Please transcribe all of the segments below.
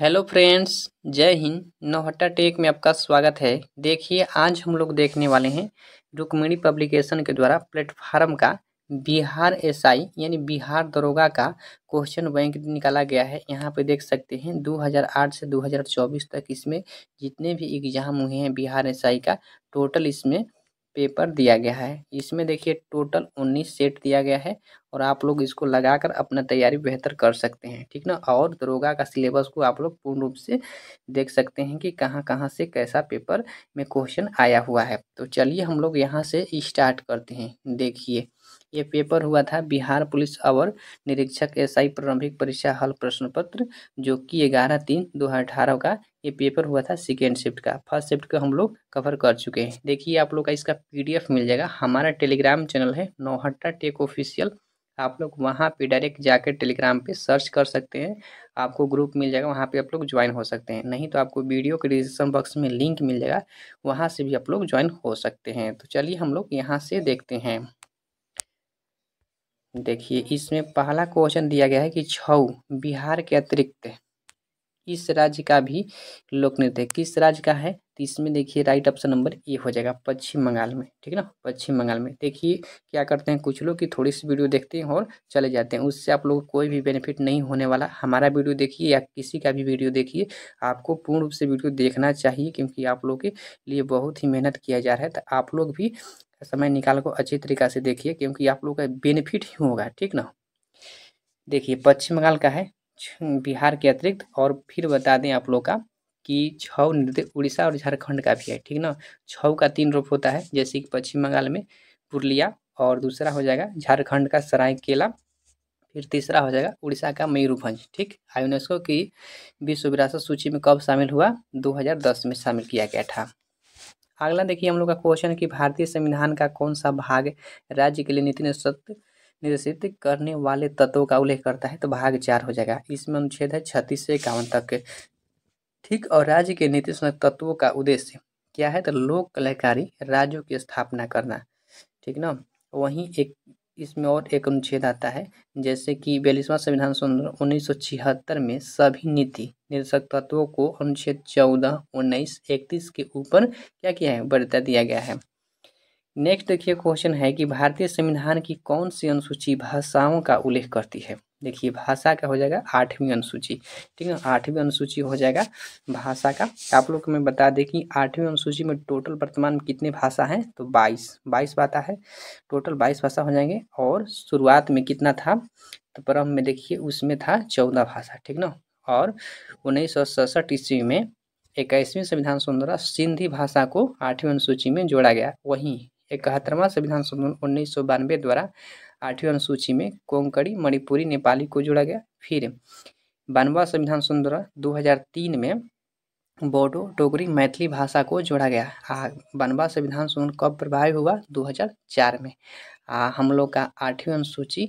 hello friends जय Hind नोहट्टा take में आपका स्वागत है देखिए आज हम लोग देखने वाले हैं रुक्मिणी पब्लिकेशन के द्वारा प्लेटफार्म का बिहार एसआई यानी बिहार दरोगा का क्वेश्चन बैंक निकाला गया है यहाँ पे देख सकते हैं 2008 से 2024 तक इसमें जितने भी एग्जाम हुए हैं बिहार एसआई का टोटल इसमें पेपर दिया गया है इसमें देखिए टोटल उन्नीस सेट दिया गया है और आप लोग इसको लगाकर अपना तैयारी बेहतर कर सकते हैं ठीक ना और दरोगा का सिलेबस को आप लोग पूर्ण रूप से देख सकते हैं कि कहाँ कहाँ से कैसा पेपर में क्वेश्चन आया हुआ है तो चलिए हम लोग यहाँ से स्टार्ट करते हैं देखिए ये पेपर हुआ था बिहार पुलिस अवर निरीक्षक एसआई प्रारंभिक परीक्षा हल प्रश्न पत्र जो कि ग्यारह तीन दो हज़ार अठारह का ये पेपर हुआ था सेकेंड शिफ्ट का फर्स्ट शिफ्ट का हम लोग कवर कर चुके हैं देखिए आप लोग का इसका पीडीएफ मिल जाएगा हमारा टेलीग्राम चैनल है नौहट्टा टेक ऑफिशियल आप लोग वहाँ पे डायरेक्ट जाकर टेलीग्राम पे सर्च कर सकते हैं आपको ग्रुप मिल जाएगा वहाँ पे आप लोग ज्वाइन हो सकते हैं नहीं तो आपको वीडियो के डिस्क्रिप्शन बॉक्स में लिंक मिल जाएगा वहाँ से भी आप लोग ज्वाइन हो सकते हैं तो चलिए हम लोग यहाँ से देखते हैं देखिए इसमें पहला क्वेश्चन दिया गया है कि छऊ बिहार के अतिरिक्त किस राज्य का भी लोक नृत्य किस राज्य का है तो इसमें देखिए राइट ऑप्शन नंबर ए हो जाएगा पश्चिम बंगाल में ठीक है ना पश्चिम बंगाल में देखिए क्या करते हैं कुछ लोग की थोड़ी सी वीडियो देखते हैं और चले जाते हैं उससे आप लोग को कोई भी बेनिफिट नहीं होने वाला हमारा वीडियो देखिए या किसी का भी वीडियो देखिए आपको पूर्ण रूप से वीडियो देखना चाहिए क्योंकि आप लोग के लिए बहुत ही मेहनत किया जा रहा है तो आप लोग भी समय निकाल को अच्छी तरीका से देखिए क्योंकि आप लोग का बेनिफिट ही होगा ठीक ना देखिए पश्चिम बंगाल का है बिहार के अतिरिक्त और फिर बता दें आप लोग का कि छव नृत्य उड़ीसा और झारखंड का भी है ठीक ना छव का तीन रूप होता है जैसे कि पश्चिम बंगाल में पुरलिया और दूसरा हो जाएगा झारखंड का सरायकेला फिर तीसरा हो जाएगा उड़ीसा का मयूरभंज ठीक यूनेस्को की विश्व विरासत सूची में कब शामिल हुआ 2010 में शामिल किया गया था अगला देखिए हम लोग का क्वेश्चन है कि भारतीय संविधान का कौन सा भाग राज्य के लिए नीति निर्देशित निर्देशित करने वाले तत्वों का उल्लेख करता है तो भाग चार हो जाएगा इसमें अनुच्छेद है छत्तीस से इक्यावन तक ठीक और राज्य के नीति तत्वों का उद्देश्य क्या है तो लोक कलाकारी राज्यों की स्थापना करना ठीक ना वहीं एक इसमें और एक अनुच्छेद आता है जैसे कि बयालीसवां संविधान उन्नीस सौ छिहत्तर में सभी नीति निर्देशक तत्वों को अनुच्छेद चौदह उन्नीस इकतीस के ऊपर क्या किया है बढ़ता दिया गया है नेक्स्ट देखिए क्वेश्चन है कि भारतीय संविधान की कौन सी अनुसूची भाषाओं का उल्लेख करती है देखिए भाषा का हो जाएगा आठवीं अनुसूची ठीक है आठवीं अनुसूची हो जाएगा भाषा का आप लोग को मैं बता दें कि आठवीं अनुसूची में टोटल वर्तमान में कितने भाषा हैं तो बाईस बाईस भाषा है टोटल बाईस भाषा हो जाएंगे और शुरुआत में कितना था तो प्रारंभ में देखिए उसमें था चौदह भाषा ठीक ना और उन्नीस सौ सड़सठ ईस्वी में इक्कीसवीं संविधान संशोधन द्वारा सिंधी भाषा को आठवीं अनुसूची में जोड़ा गया वहीं इकहत्तरवां संविधान संशोधन उन्नीस सौ बानवे द्वारा आठवीं अनुसूची में कोंकणी मणिपुरी नेपाली को जोड़ा गया फिर बानवा संविधान हज़ार 2003 में बोडो डोगरी मैथिली भाषा को जोड़ा गया आ बनवा संविधान सुंदर कब प्रभावी हुआ 2004 में आ हम लोग का आठवीं अनुसूची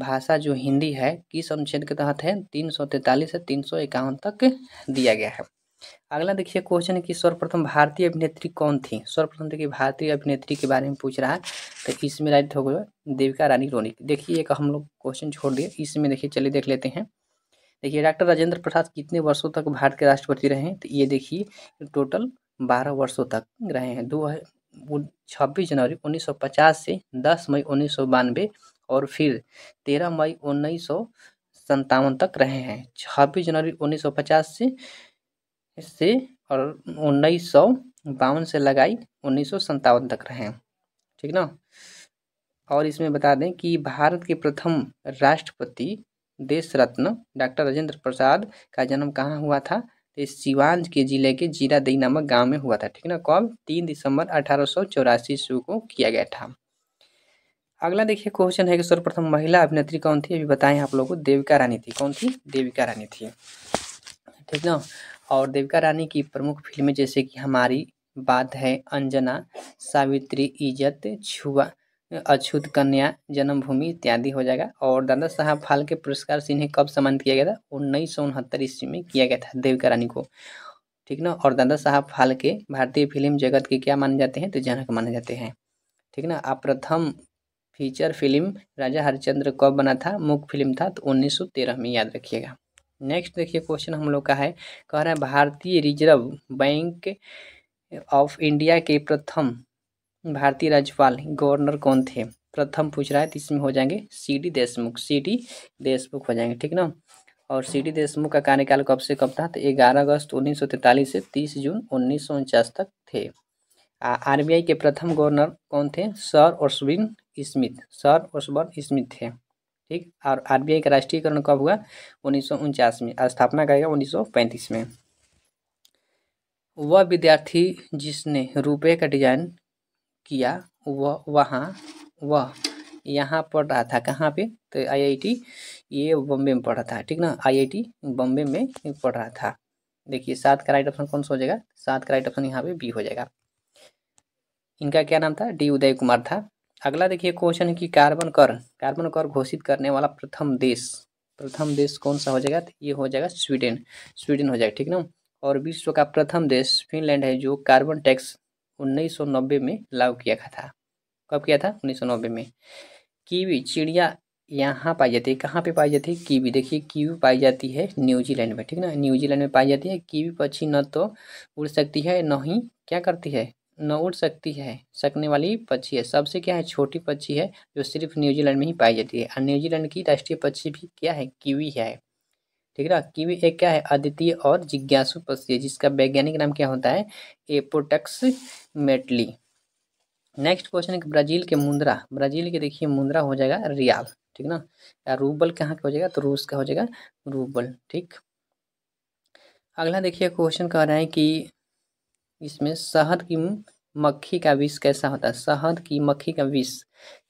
भाषा जो हिंदी है किस अनुच्छेद के तहत है तीन सौ तैंतालीस से तीन सौ इक्यावन तक दिया गया है अगला देखिए क्वेश्चन है कि सर्वप्रथम भारतीय अभिनेत्री कौन थी सर्वप्रथम देखिए भारतीय अभिनेत्री के बारे में पूछ रहा है तो इसमें राइट हो गया देविका रानी रोनी देखिए एक हम लोग क्वेश्चन छोड़ दिए इसमें देखिए चलिए देख लेते हैं देखिए डॉक्टर राजेंद्र प्रसाद कितने वर्षों तक भारत के राष्ट्रपति रहे तो ये देखिए टोटल बारह वर्षों तक रहे हैं दो छब्बीस जनवरी पचास से दस मई उन्नीस और फिर तेरह मई उन्नीस तक रहे हैं छब्बीस जनवरी पचास से इससे और उन्नीस बावन से लगाई उन्नीस सौ संतावन तक रहे ठीक ना और इसमें बता दें कि भारत के प्रथम राष्ट्रपति देश रत्न डॉक्टर राजेंद्र प्रसाद का जन्म कहाँ हुआ था तो सिवान के जिले के जीरा दई नामक गांव में हुआ था ठीक ना कब तीन दिसंबर अठारह सौ चौरासी ईस्वी को किया गया था अगला देखिए क्वेश्चन है कि सर्वप्रथम महिला अभिनेत्री कौन थी अभी बताएं आप लोगों को देविका रानी थी कौन थी देविका रानी थी ठीक ना और देविका रानी की प्रमुख फिल्में जैसे कि हमारी बात है अंजना सावित्री इज्जत छुआ अछूत कन्या जन्मभूमि इत्यादि हो जाएगा और दादा साहब फाल्के पुरस्कार से इन्हें कब सम्मानित किया गया था उन्नीस सौ उनहत्तर ईस्वी में किया गया था देविका रानी को ठीक ना और दादा साहब फाल्के भारतीय फिल्म जगत के क्या माने जाते हैं तो जनक माने जाते हैं ठीक ना आप प्रथम फीचर फिल्म राजा हरिचंद्र कब बना था मुख्य फिल्म था तो उन्नीस में याद रखिएगा नेक्स्ट देखिए क्वेश्चन हम लोग का है कह रहे हैं भारतीय रिजर्व बैंक ऑफ इंडिया के प्रथम भारतीय राज्यपाल गवर्नर कौन थे प्रथम पूछ रहा है तो इसमें हो जाएंगे C D Deshmukh C D Deshmukh हो जाएंगे ठीक ना और सी डी देशमुख का कार्यकाल कब से कब था तो ग्यारह अगस्त उन्नीस सौ तैंतालीस से तीस जून उन्नीस सौ उनचास तक थे आरबीआई के प्रथम गवर्नर कौन थे sir Osborne Smith sir Osborne Smith थे ठीक और आरबीआई का राष्ट्रीयकरण कब हुआ उन्नीस में स्थापना करेगा उन्नीस में वह विद्यार्थी जिसने रुपये का डिजाइन किया वह वहाँ वह यहाँ पढ़ रहा था कहाँ पे तो आईआईटी ये बम्बे में पढ़ रहा था ठीक ना आईआईटी बम्बे में पढ़ रहा था देखिए सात का राइट ऑप्शन कौन सा हो जाएगा सात का राइट ऑप्शन यहाँ पे बी हो जाएगा इनका क्या नाम था डी उदय कुमार था अगला देखिए क्वेश्चन है कि कार्बन कर कार्बन कर घोषित करने वाला प्रथम देश प्रथम देश कौन सा हो जाएगा तो ये हो जाएगा स्वीडन स्वीडन हो जाएगा ठीक ना और विश्व का प्रथम देश फिनलैंड है जो कार्बन टैक्स 1990 में लागू किया गया था कब किया था 1990 में कीवी चिड़िया यहाँ पाई जाती है कहाँ पे पाई जाती है कीवी देखिए कीवी पाई जाती है न्यूजीलैंड में ठीक ना न्यूजीलैंड में पाई जाती है कीवी पक्षी न तो उड़ सकती है न ही क्या करती है न उड़ सकती है सकने वाली पक्षी है सबसे क्या है छोटी पक्षी है जो सिर्फ न्यूजीलैंड में ही पाई जाती है और न्यूजीलैंड की राष्ट्रीय पक्षी भी क्या है कीवी है ठीक है कीवी एक क्या है अद्वितीय और जिज्ञासु पक्षी है जिसका वैज्ञानिक नाम क्या होता है एपोटक्स मेटली नेक्स्ट क्वेश्चन है ब्राजील के मुंद्रा ब्राजील के देखिए मुंद्रा हो जाएगा रियाल ठीक ना या रूबल कहाँ का हो जाएगा तो रूस का हो जाएगा रूबल ठीक अगला देखिए क्वेश्चन कह रहे हैं कि इसमें शहद की मक्खी का विष कैसा होता है शहद की मक्खी का विष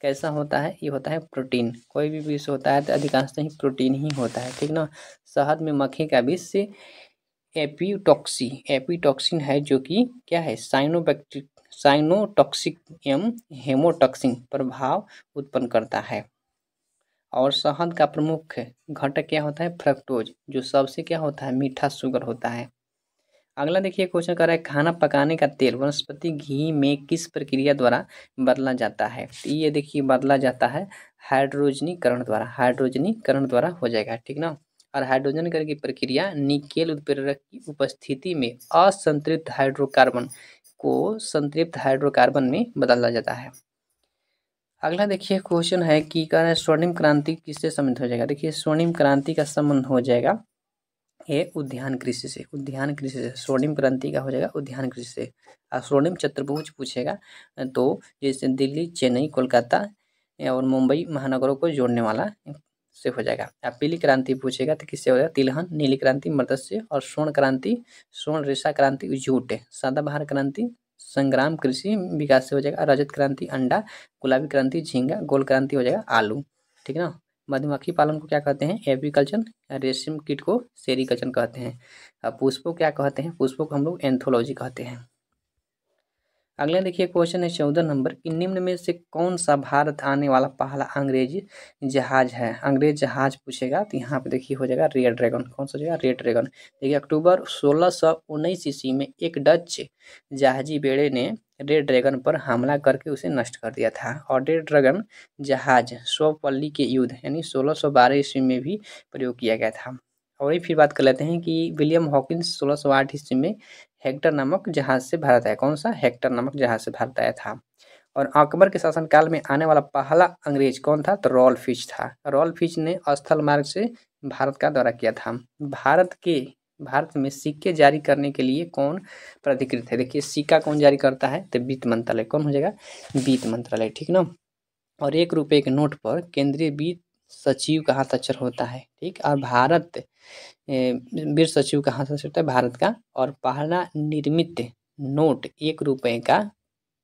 कैसा होता है ये होता है प्रोटीन कोई भी विष होता है तो अधिकांश ही प्रोटीन ही होता है ठीक ना शहद में मक्खी का विष से एपीटॉक्सी एपीटॉक्सिन है जो कि क्या है साइनोबैक्टिक साइनोटॉक्सिक एवं हेमोटॉक्सिन प्रभाव उत्पन्न करता है और शहद का प्रमुख घटक क्या होता है फ्रक्टोज जो सबसे क्या होता है मीठा शुगर होता है अगला देखिए क्वेश्चन कर रहा है खाना पकाने का तेल वनस्पति घी में किस प्रक्रिया द्वारा बदला जाता है तो ये देखिए बदला जाता है हाइड्रोजनीकरण द्वारा हाइड्रोजनीकरण द्वारा हो जाएगा ठीक ना और हाइड्रोजन की प्रक्रिया निकेल उत्प्रेरक की उपस्थिति में असंतृप्त हाइड्रोकार्बन को संतृप्त हाइड्रोकार्बन में बदला जाता है अगला देखिए क्वेश्चन है कि कह रहे हैं स्वर्णिम क्रांति किससे संबंधित हो जाएगा देखिए स्वर्णिम क्रांति का संबंध हो जाएगा ये उद्यान कृषि से उद्यान कृषि से स्वर्णिम क्रांति का हो जाएगा उद्यान कृषि से और स्वर्णिम चतुर्भुज पूछेगा तो जैसे दिल्ली चेन्नई कोलकाता और मुंबई महानगरों को जोड़ने वाला से हो जाएगा या पीली क्रांति पूछेगा तो किससे हो जाएगा तिलहन नीली क्रांति मत्स्य और स्वर्ण क्रांति स्वर्ण रेशा क्रांति जूट सदाबहार क्रांति संग्राम कृषि विकास से हो जाएगा रजत क्रांति अंडा गुलाबी क्रांति झींगा गोल क्रांति हो जाएगा आलू ठीक है ना मधुमक्खी पालन को क्या कहते हैं एग्रीकल्चर रेशम कीट को सेरिकल्चर कहते हैं अब पुष्पों क्या कहते हैं पुष्पों को हम लोग एंथोलॉजी कहते हैं अगला देखिए क्वेश्चन है चौदह नंबर कि निम्न में से कौन सा भारत आने वाला पहला अंग्रेजी जहाज है अंग्रेज जहाज पूछेगा तो यहाँ पे देखिए हो जाएगा रेड ड्रैगन कौन सा हो जाएगा रेड ड्रैगन देखिए अक्टूबर सोलह सौ उन्नीस ईस्वी में एक डच जहाजी बेड़े ने रेड ड्रैगन पर हमला करके उसे नष्ट कर दिया था और रेड ड्रैगन जहाज स्वपल्ली के युद्ध यानी सोलह सौ बारह ईस्वी में भी प्रयोग किया गया था और फिर बात कर लेते हैं कि विलियम हॉकिंस सोलह सौ आठ ईस्वी में हेक्टर नामक जहाज से भारत आया कौन सा हेक्टर नामक जहाज से भारत आया था और अकबर के शासनकाल में आने वाला पहला अंग्रेज कौन था तो रॉल फिच था रॉल फिच ने स्थल मार्ग से भारत का दौरा किया था भारत के भारत में सिक्के जारी करने के लिए कौन प्राधिकृत है देखिए सिक्का कौन जारी करता है तो वित्त मंत्रालय कौन हो जाएगा वित्त मंत्रालय ठीक ना और एक रुपये के नोट पर केंद्रीय वित्त सचिव का हस्ताक्षर होता है ठीक और भारत वीर सचिव का हस्ताक्षर होता है भारत का और पहला निर्मित नोट एक रुपये का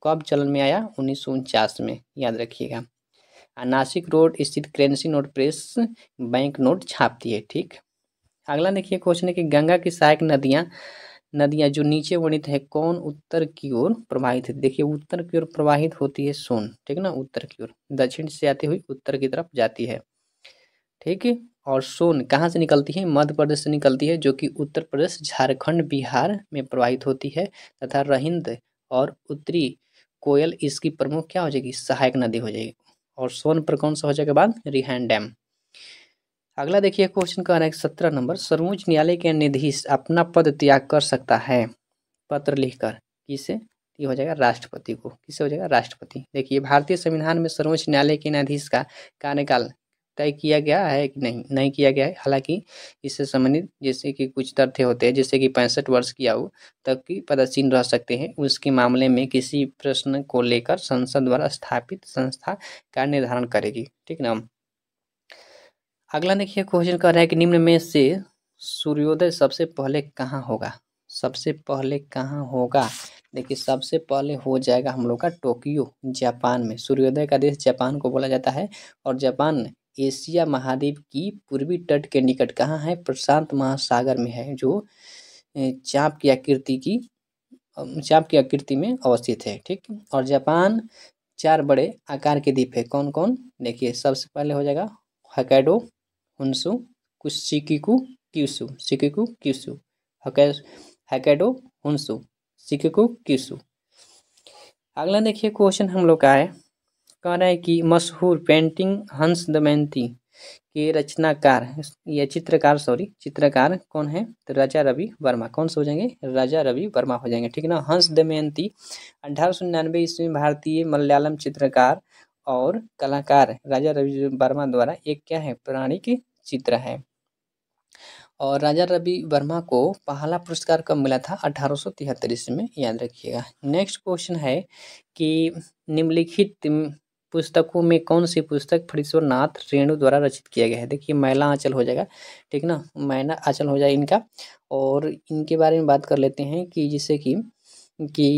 कब चलन में आया उन्नीस में याद रखिएगा नासिक रोड स्थित currency note press bank note छापती है ठीक अगला देखिए क्वेश्चन है कि गंगा की सहायक नदियाँ नदियाँ जो नीचे वर्णित है कौन उत्तर की ओर प्रवाहित है देखिए उत्तर की ओर प्रवाहित होती है सोन ठीक ना उत्तर की ओर दक्षिण से आती हुई उत्तर की तरफ जाती है ठीक और सोन कहाँ से निकलती है मध्य प्रदेश से निकलती है जो कि उत्तर प्रदेश झारखंड बिहार में प्रवाहित होती है तथा रहिंद और उत्तरी कोयल इसकी प्रमुख क्या हो जाएगी सहायक नदी हो जाएगी और सोन पर कौन सा हो जाएगा बाद रिहान डैम अगला देखिए क्वेश्चन रहा है सत्रह नंबर सर्वोच्च न्यायालय के न्यायाधीश अपना पद त्याग कर सकता है पत्र लिखकर किसे ये हो जाएगा राष्ट्रपति को किसे हो जाएगा राष्ट्रपति देखिए भारतीय संविधान में सर्वोच्च न्यायालय के न्यायाधीश का कार्यकाल तय किया गया है कि नहीं नहीं किया गया है हालांकि इससे संबंधित जैसे कि कुछ तथ्य होते हैं जैसे कि पैंसठ वर्ष की आयु तक की पदासीन रह सकते हैं उसके मामले में किसी प्रश्न को लेकर संसद द्वारा स्थापित संस्था का निर्धारण करेगी ठीक ना अगला देखिए क्वेश्चन कह रहा है कि निम्न में से सूर्योदय सबसे पहले कहाँ होगा सबसे पहले कहाँ होगा देखिए सबसे पहले हो जाएगा हम लोग का टोक्यो जापान में सूर्योदय का देश जापान को बोला जाता है और जापान एशिया महाद्वीप की पूर्वी तट के निकट कहाँ है प्रशांत महासागर में है जो चाप की आकृति की चाप की आकृति में अवस्थित है ठीक और जापान चार बड़े आकार के द्वीप है कौन कौन देखिए सबसे पहले हो जाएगा हकैडो हुनसु सिकिकु क्यूसु सिकिकु हके हकेडो हुनसु सिकिकु क्यूसु अगला देखिए क्वेश्चन हम लोग का है कह रहा है कि मशहूर पेंटिंग हंस दमयंती के रचनाकार या चित्रकार सॉरी चित्रकार कौन है तो राजा रवि वर्मा कौन से हो जाएंगे राजा रवि वर्मा हो जाएंगे ठीक है ना हंस दमयंती अठारह सौ निन्यानवे ईस्वी में भारतीय मलयालम चित्रकार और कलाकार राजा रवि वर्मा द्वारा एक क्या है पौराणिक चित्र है और राजा रवि वर्मा को पहला पुरस्कार कब मिला था अठारह सौ तिहत्तर ईस्वी में याद रखिएगा नेक्स्ट क्वेश्चन है कि निम्नलिखित पुस्तकों में कौन सी पुस्तक फणीश्वरनाथ रेणु द्वारा रचित किया गया है देखिए मैला आंचल हो जाएगा ठीक ना मैला आंचल हो जाए इनका और इनके बारे में बात कर लेते हैं कि जिससे कि कि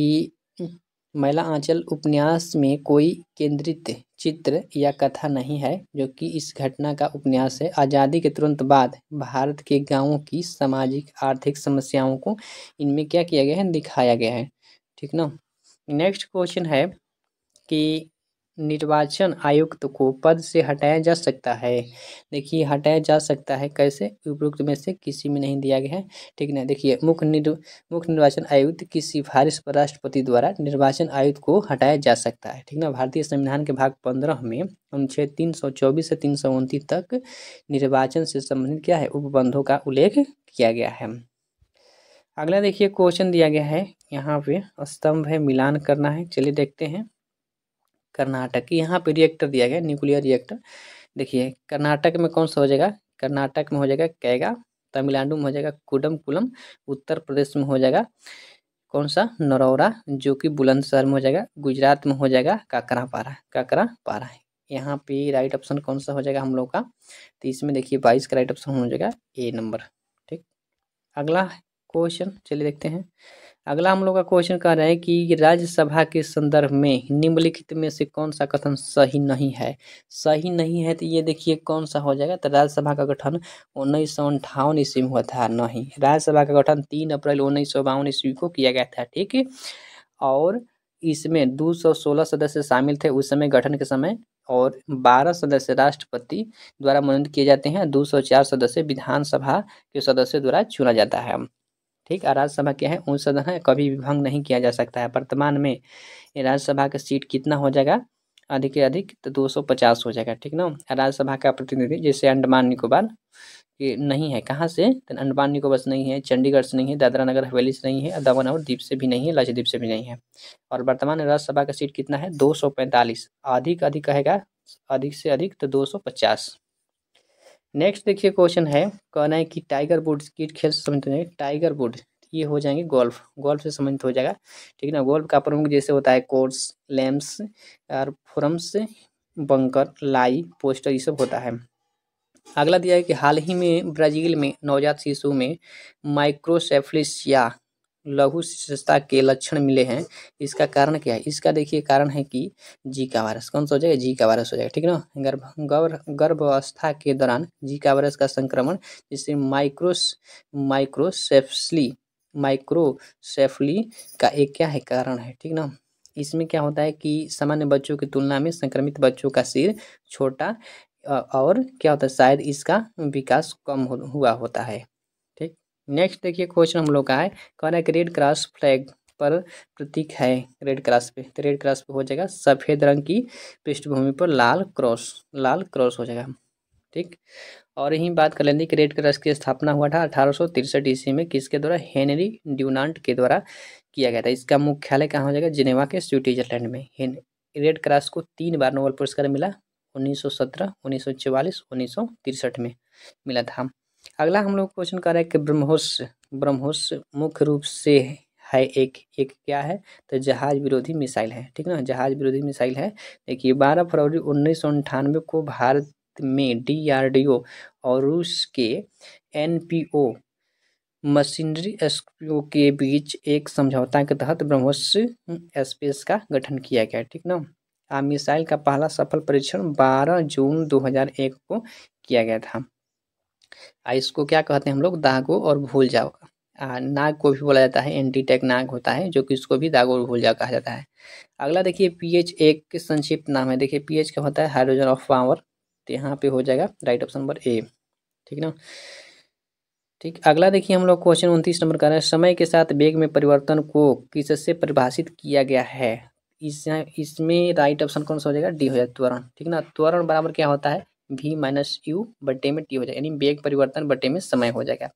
महिला आंचल उपन्यास में कोई केंद्रित चित्र या कथा नहीं है जो कि इस घटना का उपन्यास है आज़ादी के तुरंत बाद भारत के गांवों की सामाजिक आर्थिक समस्याओं को इनमें क्या किया गया है दिखाया गया है ठीक ना नेक्स्ट क्वेश्चन है कि निर्वाचन आयुक्त को पद से हटाया जा सकता है देखिए हटाया जा सकता है कैसे उपयुक्त में से किसी में नहीं दिया गया है ठीक ना देखिए मुख्य निर् मुख्य निर्वाचन आयुक्त की सिफारिश पर राष्ट्रपति द्वारा निर्वाचन आयुक्त को हटाया जा सकता है ठीक ना भारतीय संविधान के भाग पंद्रह में अनुच्छेद तीन सौ चौबीस से तीन सौ उनतीस तक निर्वाचन से संबंधित क्या है उपबंधों का उल्लेख किया गया है अगला देखिए क्वेश्चन दिया गया है यहाँ पे स्तंभ है मिलान करना है चलिए देखते हैं कर्नाटक की यहाँ पे रिएक्टर दिया गया न्यूक्लियर रिएक्टर देखिए कर्नाटक में कौन सा हो जाएगा कर्नाटक में हो जाएगा कैगा तमिलनाडु में हो जाएगा कुडम कुलम उत्तर प्रदेश में हो जाएगा कौन सा नरौरा जो कि बुलंदशहर में हो जाएगा गुजरात में हो जाएगा काकरा पारा पारा है यहाँ पे राइट ऑप्शन कौन सा हो जाएगा हम लोग का तो इसमें देखिए बाईस का राइट ऑप्शन हो जाएगा ए नंबर ठीक अगला क्वेश्चन चलिए देखते हैं अगला हम लोग का क्वेश्चन कह रहे हैं कि राज्यसभा के संदर्भ में निम्नलिखित में से कौन सा कथन सही नहीं है सही नहीं है तो ये देखिए कौन सा हो जाएगा तो राज्यसभा का गठन उन्नीस सौ अंठावन ईस्वी में हुआ था नहीं राज्यसभा का गठन तीन अप्रैल उन्नीस सौ बावन ईस्वी को किया गया था ठीक है और इसमें दो सौ सोलह सदस्य शामिल थे उस समय गठन के समय और बारह सदस्य राष्ट्रपति द्वारा मनोनीत किए जाते हैं दो सौ चार सदस्य विधानसभा के सदस्य द्वारा चुना जाता है ठीक है राज्यसभा क्या है उन सदन है कभी भी भंग नहीं किया जा सकता है वर्तमान में राज्यसभा का सीट कितना हो जाएगा अधिक से अधिक तो दो सौ पचास हो जाएगा ठीक ना राज्यसभा का प्रतिनिधि जैसे अंडमान निकोबार ये नहीं है कहाँ से तो अंडमान निकोबार से नहीं है चंडीगढ़ से नहीं है दादरा नगर हवेली से नहीं है दमन और द्वीप से भी नहीं है लक्षद्वीप से भी नहीं है और वर्तमान राज्यसभा का सीट कितना है दो सौ पैंतालीस अधिक अधिक कहेगा अधिक से अधिक तो दो सौ पचास नेक्स्ट देखिए क्वेश्चन है कहना है कि टाइगर वुड्स किट खेल से संबंधित टाइगर बुड ये हो जाएंगे गोल्फ गोल्फ से संबंधित हो जाएगा ठीक है ना गोल्फ का प्रमुख जैसे होता है कोर्स लैम्प्स और फोरम्स बंकर लाई पोस्टर ये सब होता है अगला दिया है कि हाल ही में ब्राज़ील में नवजात शिशु में माइक्रोसेफलिस या लघु विशेषता के लक्षण मिले हैं इसका कारण क्या है इसका देखिए कारण है कि जी का वायरस कौन सा हो जाएगा जी का वायरस हो जाएगा ठीक ना गर्भ गर्भ गर्भावस्था के दौरान जी का वायरस का संक्रमण जिससे माइक्रोस माइक्रोसेफली माइक्रोसेफली का एक क्या है कारण है ठीक ना इसमें क्या होता है कि सामान्य बच्चों की तुलना में संक्रमित बच्चों का सिर छोटा और क्या होता है शायद इसका विकास कम हो, हुआ होता है नेक्स्ट देखिए क्वेश्चन हम लोग का है कौन है रेड क्रॉस फ्लैग पर प्रतीक है रेड क्रॉस पे तो रेड क्रॉस पे हो जाएगा सफ़ेद रंग की पृष्ठभूमि पर लाल क्रॉस लाल क्रॉस हो जाएगा ठीक और यही बात कर लेंगे कि रेड क्रॉस की स्थापना हुआ था अठारह ईस्वी में किसके द्वारा हेनरी ड्यूनांट के द्वारा किया गया था इसका मुख्यालय कहाँ हो जाएगा जिनेवा के स्विट्जरलैंड में रेड क्रॉस को तीन बार नोबल पुरस्कार मिला 1917, 1944, 1963 में मिला था अगला हम लोग क्वेश्चन कर रहे हैं कि ब्रह्मोस ब्रह्मोस मुख्य रूप से है एक एक क्या है तो जहाज विरोधी मिसाइल है ठीक ना जहाज विरोधी मिसाइल है देखिए बारह फरवरी उन्नीस को भारत में डीआरडीओ और रूस के एनपीओ मशीनरी एसपीओ के बीच एक समझौता के तहत ब्रह्मोस स्पेस का गठन किया गया ठीक ना आ मिसाइल का पहला सफल परीक्षण 12 जून 2001 को किया गया था इसको क्या कहते हैं हम लोग दागो और भूल जाओ नाग को भी बोला जाता है एंटीटेक नाग होता है जो कि इसको भी दागो और भूल जाओ कहा जाता है अगला देखिए पीएच एक संक्षिप्त नाम है देखिए पीएच क्या होता है हाइड्रोजन ऑफ पावर तो यहाँ पे हो जाएगा राइट ऑप्शन नंबर ए ठीक ना ठीक अगला देखिए हम लोग क्वेश्चन उनतीस नंबर का है समय के साथ वेग में परिवर्तन को किससे परिभाषित किया गया है इस इसमें राइट ऑप्शन कौन सा हो जाएगा डी हो जाएगा त्वरण ठीक ना त्वरण बराबर क्या होता है वी माइनस यू बटे में टी हो जाएगा यानी वेग परिवर्तन बटे में समय हो जाएगा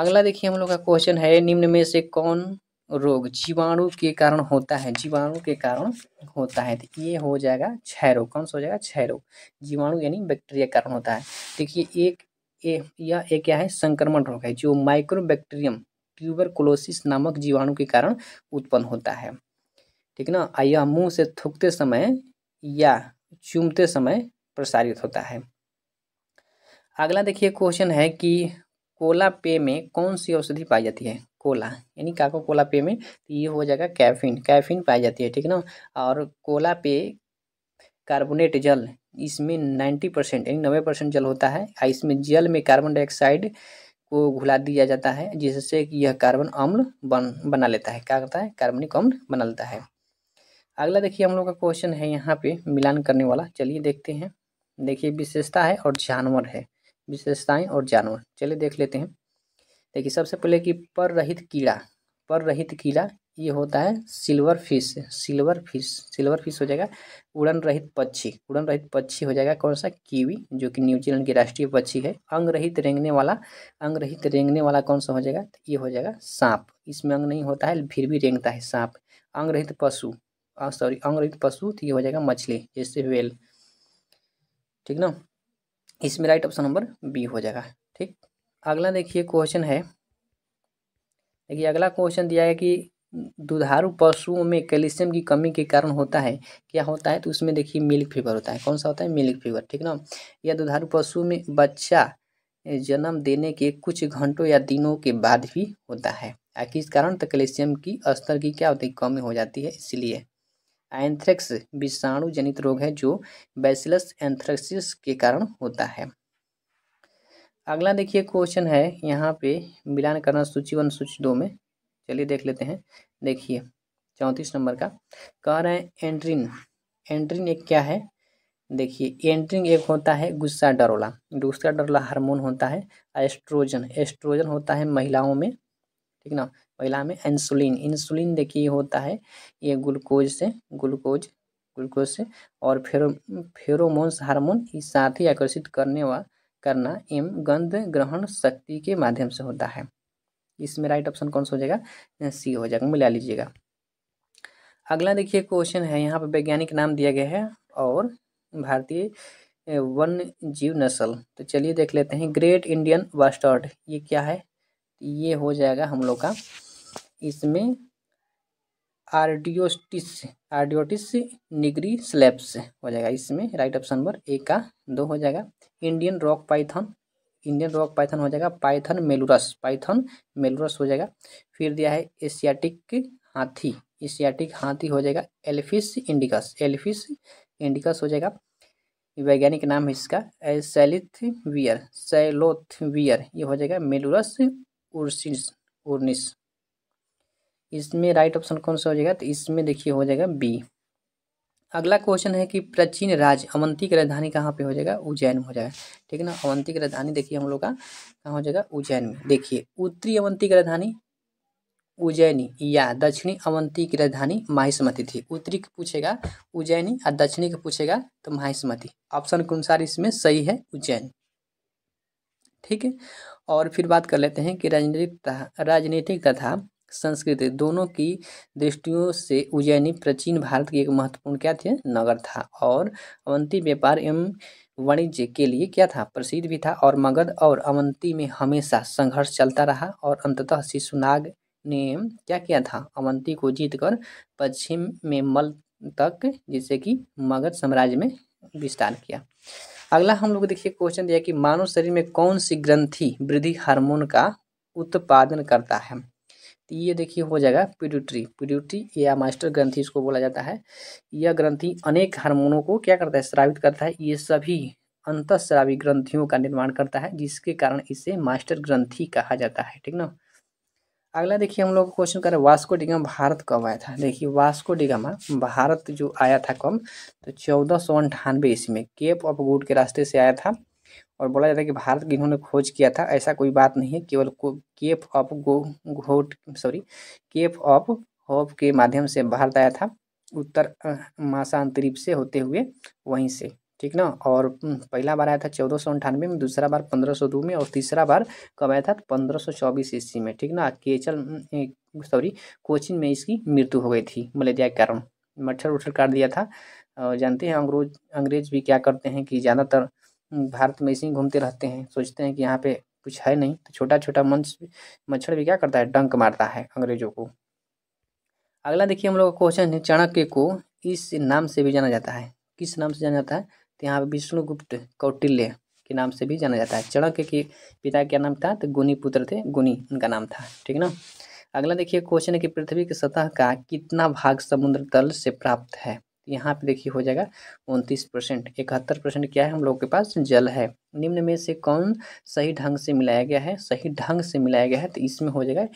अगला देखिए हम लोग का क्वेश्चन है निम्न में से कौन रोग जीवाणु के कारण होता है जीवाणु के कारण होता है तो ये हो जाएगा क्षय रोग कौन सा हो जाएगा क्षय रोग जीवाणु यानी बैक्टीरिया कारण होता है देखिए एक ए, यह एक क्या है संक्रमण रोग है जो माइक्रो बैक्टीरियम ट्यूबरकोलोसिस नामक जीवाणु के कारण उत्पन्न होता है ठीक ना यह मुंह से थूकते समय या चूमते समय प्रसारित होता है अगला देखिए क्वेश्चन है कि कोला पेय में कौन सी औषधि पाई जाती है कोला यानी काको कोला पेय में तो ये हो जाएगा कैफीन कैफीन पाई जाती है ठीक ना और कोला पेय कार्बोनेट जल इसमें नाइन्टी परसेंट यानी नब्बे परसेंट जल होता है इसमें जल में कार्बन डाइऑक्साइड को घुला दिया जाता है जिससे कि यह कार्बन अम्ल बन बना लेता है क्या करता है कार्बनिक अम्ल बना लेता है अगला देखिए हम लोग का क्वेश्चन है यहाँ पे मिलान करने वाला चलिए देखते हैं देखिए विशेषता है और जानवर है विशेषताएं और जानवर चलिए देख लेते हैं देखिए सबसे पहले कि पर रहित कीड़ा पर रहित कीड़ा ये होता है silverfish silverfish silverfish हो जाएगा उड़न रहित पक्षी उड़न रहित पक्षी हो जाएगा कौन सा कीवी जो कि न्यूजीलैंड की राष्ट्रीय पक्षी है अंग रहित रेंगने वाला अंग रहित रेंगने वाला कौन सा हो जाएगा ये हो जाएगा सांप इसमें अंग नहीं होता है फिर भी रेंगता है सांप अंग रहित पशु सॉरी अंग रहित पशु तो ये हो जाएगा मछली जैसे वेल ठीक ना इसमें राइट ऑप्शन नंबर बी हो जाएगा ठीक अगला देखिए क्वेश्चन है देखिए अगला क्वेश्चन दिया है कि दुधारू पशुओं में कैल्शियम की कमी के कारण होता है क्या होता है तो उसमें देखिए मिल्क फीवर होता है कौन सा होता है मिल्क फीवर ठीक ना यह दुधारू पशु में बच्चा जन्म देने के कुछ घंटों या दिनों के बाद भी होता है किस कारण तो कैल्शियम की स्तर की क्या होती है कमी हो जाती है इसलिए एंथ्रेक्स विषाणु जनित रोग है जो बैसिलस एंथ्रेक्सिस के कारण होता है अगला देखिए क्वेश्चन है यहाँ पे मिलान करना सूची वन सूची दो में चलिए देख लेते हैं देखिए चौंतीस नंबर का कह रहे हैं एंट्रिन एंट्रिन एक क्या है देखिए एंट्रिन एक होता है गुस्सा डरोला दूसरा डरोला हार्मोन होता है एस्ट्रोजन एस्ट्रोजन होता है महिलाओं में ठीक ना पहला में इंसुलिन इंसुलिन देखिए होता है ये ग्लूकोज से ग्लूकोज ग्लूकोज से और फेरो फेरोमोन्स हार्मोन इस साथ ही आकर्षित करने व करना एम गंध ग्रहण शक्ति के माध्यम से होता है इसमें राइट ऑप्शन कौन सा हो जाएगा सी हो जाएगा मिला लीजिएगा अगला देखिए क्वेश्चन है यहाँ पर वैज्ञानिक नाम दिया गया है और भारतीय वन्य जीव नस्ल तो चलिए देख लेते हैं ग्रेट इंडियन वास्टर्ड ये क्या है ये हो जाएगा हम लोग का इसमें आर्डियोटिस आर्डियोटिस निगरी स्लैप्स हो जाएगा इसमें राइट ऑप्शन नंबर ए का दो हो जाएगा Indian rock python Indian rock python हो जाएगा पाइथन मेलुरस पाइथन मेलुरस हो जाएगा फिर दिया है एशियाटिक हाथी एशियाटिक हाथी हो जाएगा एल्फिस इंडिकस एल्फिस इंडिकस हो जाएगा वैज्ञानिक नाम है इसका एसेलिथ वियर सैलोथ वियर ये हो जाएगा मेलुरस उर्सिस उर्निस इसमें राइट ऑप्शन कौन सा हो जाएगा तो इसमें देखिए हो जाएगा बी अगला क्वेश्चन है कि प्राचीन राज अवंती की राजधानी कहाँ पे हो जाएगा उज्जैन में हो जाएगा ठीक है ना अवंती की राजधानी देखिए हम लोग का कहाँ हो जाएगा उज्जैन में देखिए उत्तरी अवंती की राजधानी उज्जैनी या दक्षिणी अवंती की राजधानी माहिष्मती थी उत्तरी का पूछेगा उज्जैनी और दक्षिणी का पूछेगा तो माहिष्मती ऑप्शन के अनुसार इसमें सही है उज्जैन ठीक है और फिर बात कर लेते हैं कि राजनीतिक राजनीतिक तथा संस्कृति दोनों की दृष्टियों से उज्जैनी प्राचीन भारत की एक महत्वपूर्ण क्या थे नगर था और अवंती व्यापार एवं वाणिज्य के लिए क्या था प्रसिद्ध भी था और मगध और अवंती में हमेशा संघर्ष चलता रहा और अंततः शिशुनाग ने क्या किया था अवंती को जीतकर पश्चिम में मल तक जिसे कि मगध साम्राज्य में विस्तार किया अगला हम लोग देखिए क्वेश्चन दिया कि मानव शरीर में कौन सी ग्रंथि वृद्धि हार्मोन का उत्पादन करता है तो ये देखिए हो जाएगा पिड्यूटरी पिड्यूट्री या मास्टर ग्रंथि इसको बोला जाता है यह ग्रंथि अनेक हार्मोनों को क्या करता है स्रावित करता है ये सभी अंतस्रावी ग्रंथियों का निर्माण करता है जिसके कारण इसे मास्टर ग्रंथि कहा जाता है ठीक ना अगला देखिए हम लोग क्वेश्चन करें वास्को डिगम भारत कब आया था देखिए वास्को डिगमा भारत जो आया था कम तो चौदह सौ अंठानवे ईस्वी में केप ऑफ गुड के रास्ते से आया था और बोला जाता है कि भारत की इन्होंने खोज किया था ऐसा कोई बात नहीं है केवल केप ऑफ गो घोट सॉरी केप ऑफ होप के माध्यम से भारत आया था उत्तर महासांतरीप से होते हुए वहीं से ठीक ना और पहला बार आया था चौदह सौ अंठानवे में दूसरा बार पंद्रह सौ दो में और तीसरा बार कब आया था पंद्रह सौ चौबीस ईस्वी में ठीक ना केचल सॉरी कोचिन में इसकी मृत्यु हो गई थी मलेरिया के कारण मच्छर उछर काट दिया था और जानते हैं अंग्रोज अंग्रेज भी क्या करते हैं कि ज़्यादातर भारत में ऐसे ही घूमते रहते हैं सोचते हैं कि यहाँ पे कुछ है नहीं तो छोटा छोटा मंच मच्छर भी क्या करता है डंक मारता है अंग्रेजों को अगला देखिए हम लोग का क्वेश्चन है चाणक्य को इस नाम से भी जाना जाता है किस नाम से जाना जाता है तो यहाँ पर विष्णुगुप्त कौटिल्य के नाम से भी जाना जाता है चाणक्य के पिता क्या नाम था तो गुनी पुत्र थे गुनी उनका नाम था ठीक ना अगला देखिए क्वेश्चन है कि पृथ्वी की सतह का कितना भाग समुद्र तल से प्राप्त है तो यहाँ पे देखिए हो जाएगा उनतीस परसेंट इकहत्तर परसेंट क्या है हम लोग के पास जल है निम्न में से कौन सही ढंग से मिलाया गया है सही ढंग से मिलाया गया है तो इसमें हो जाएगा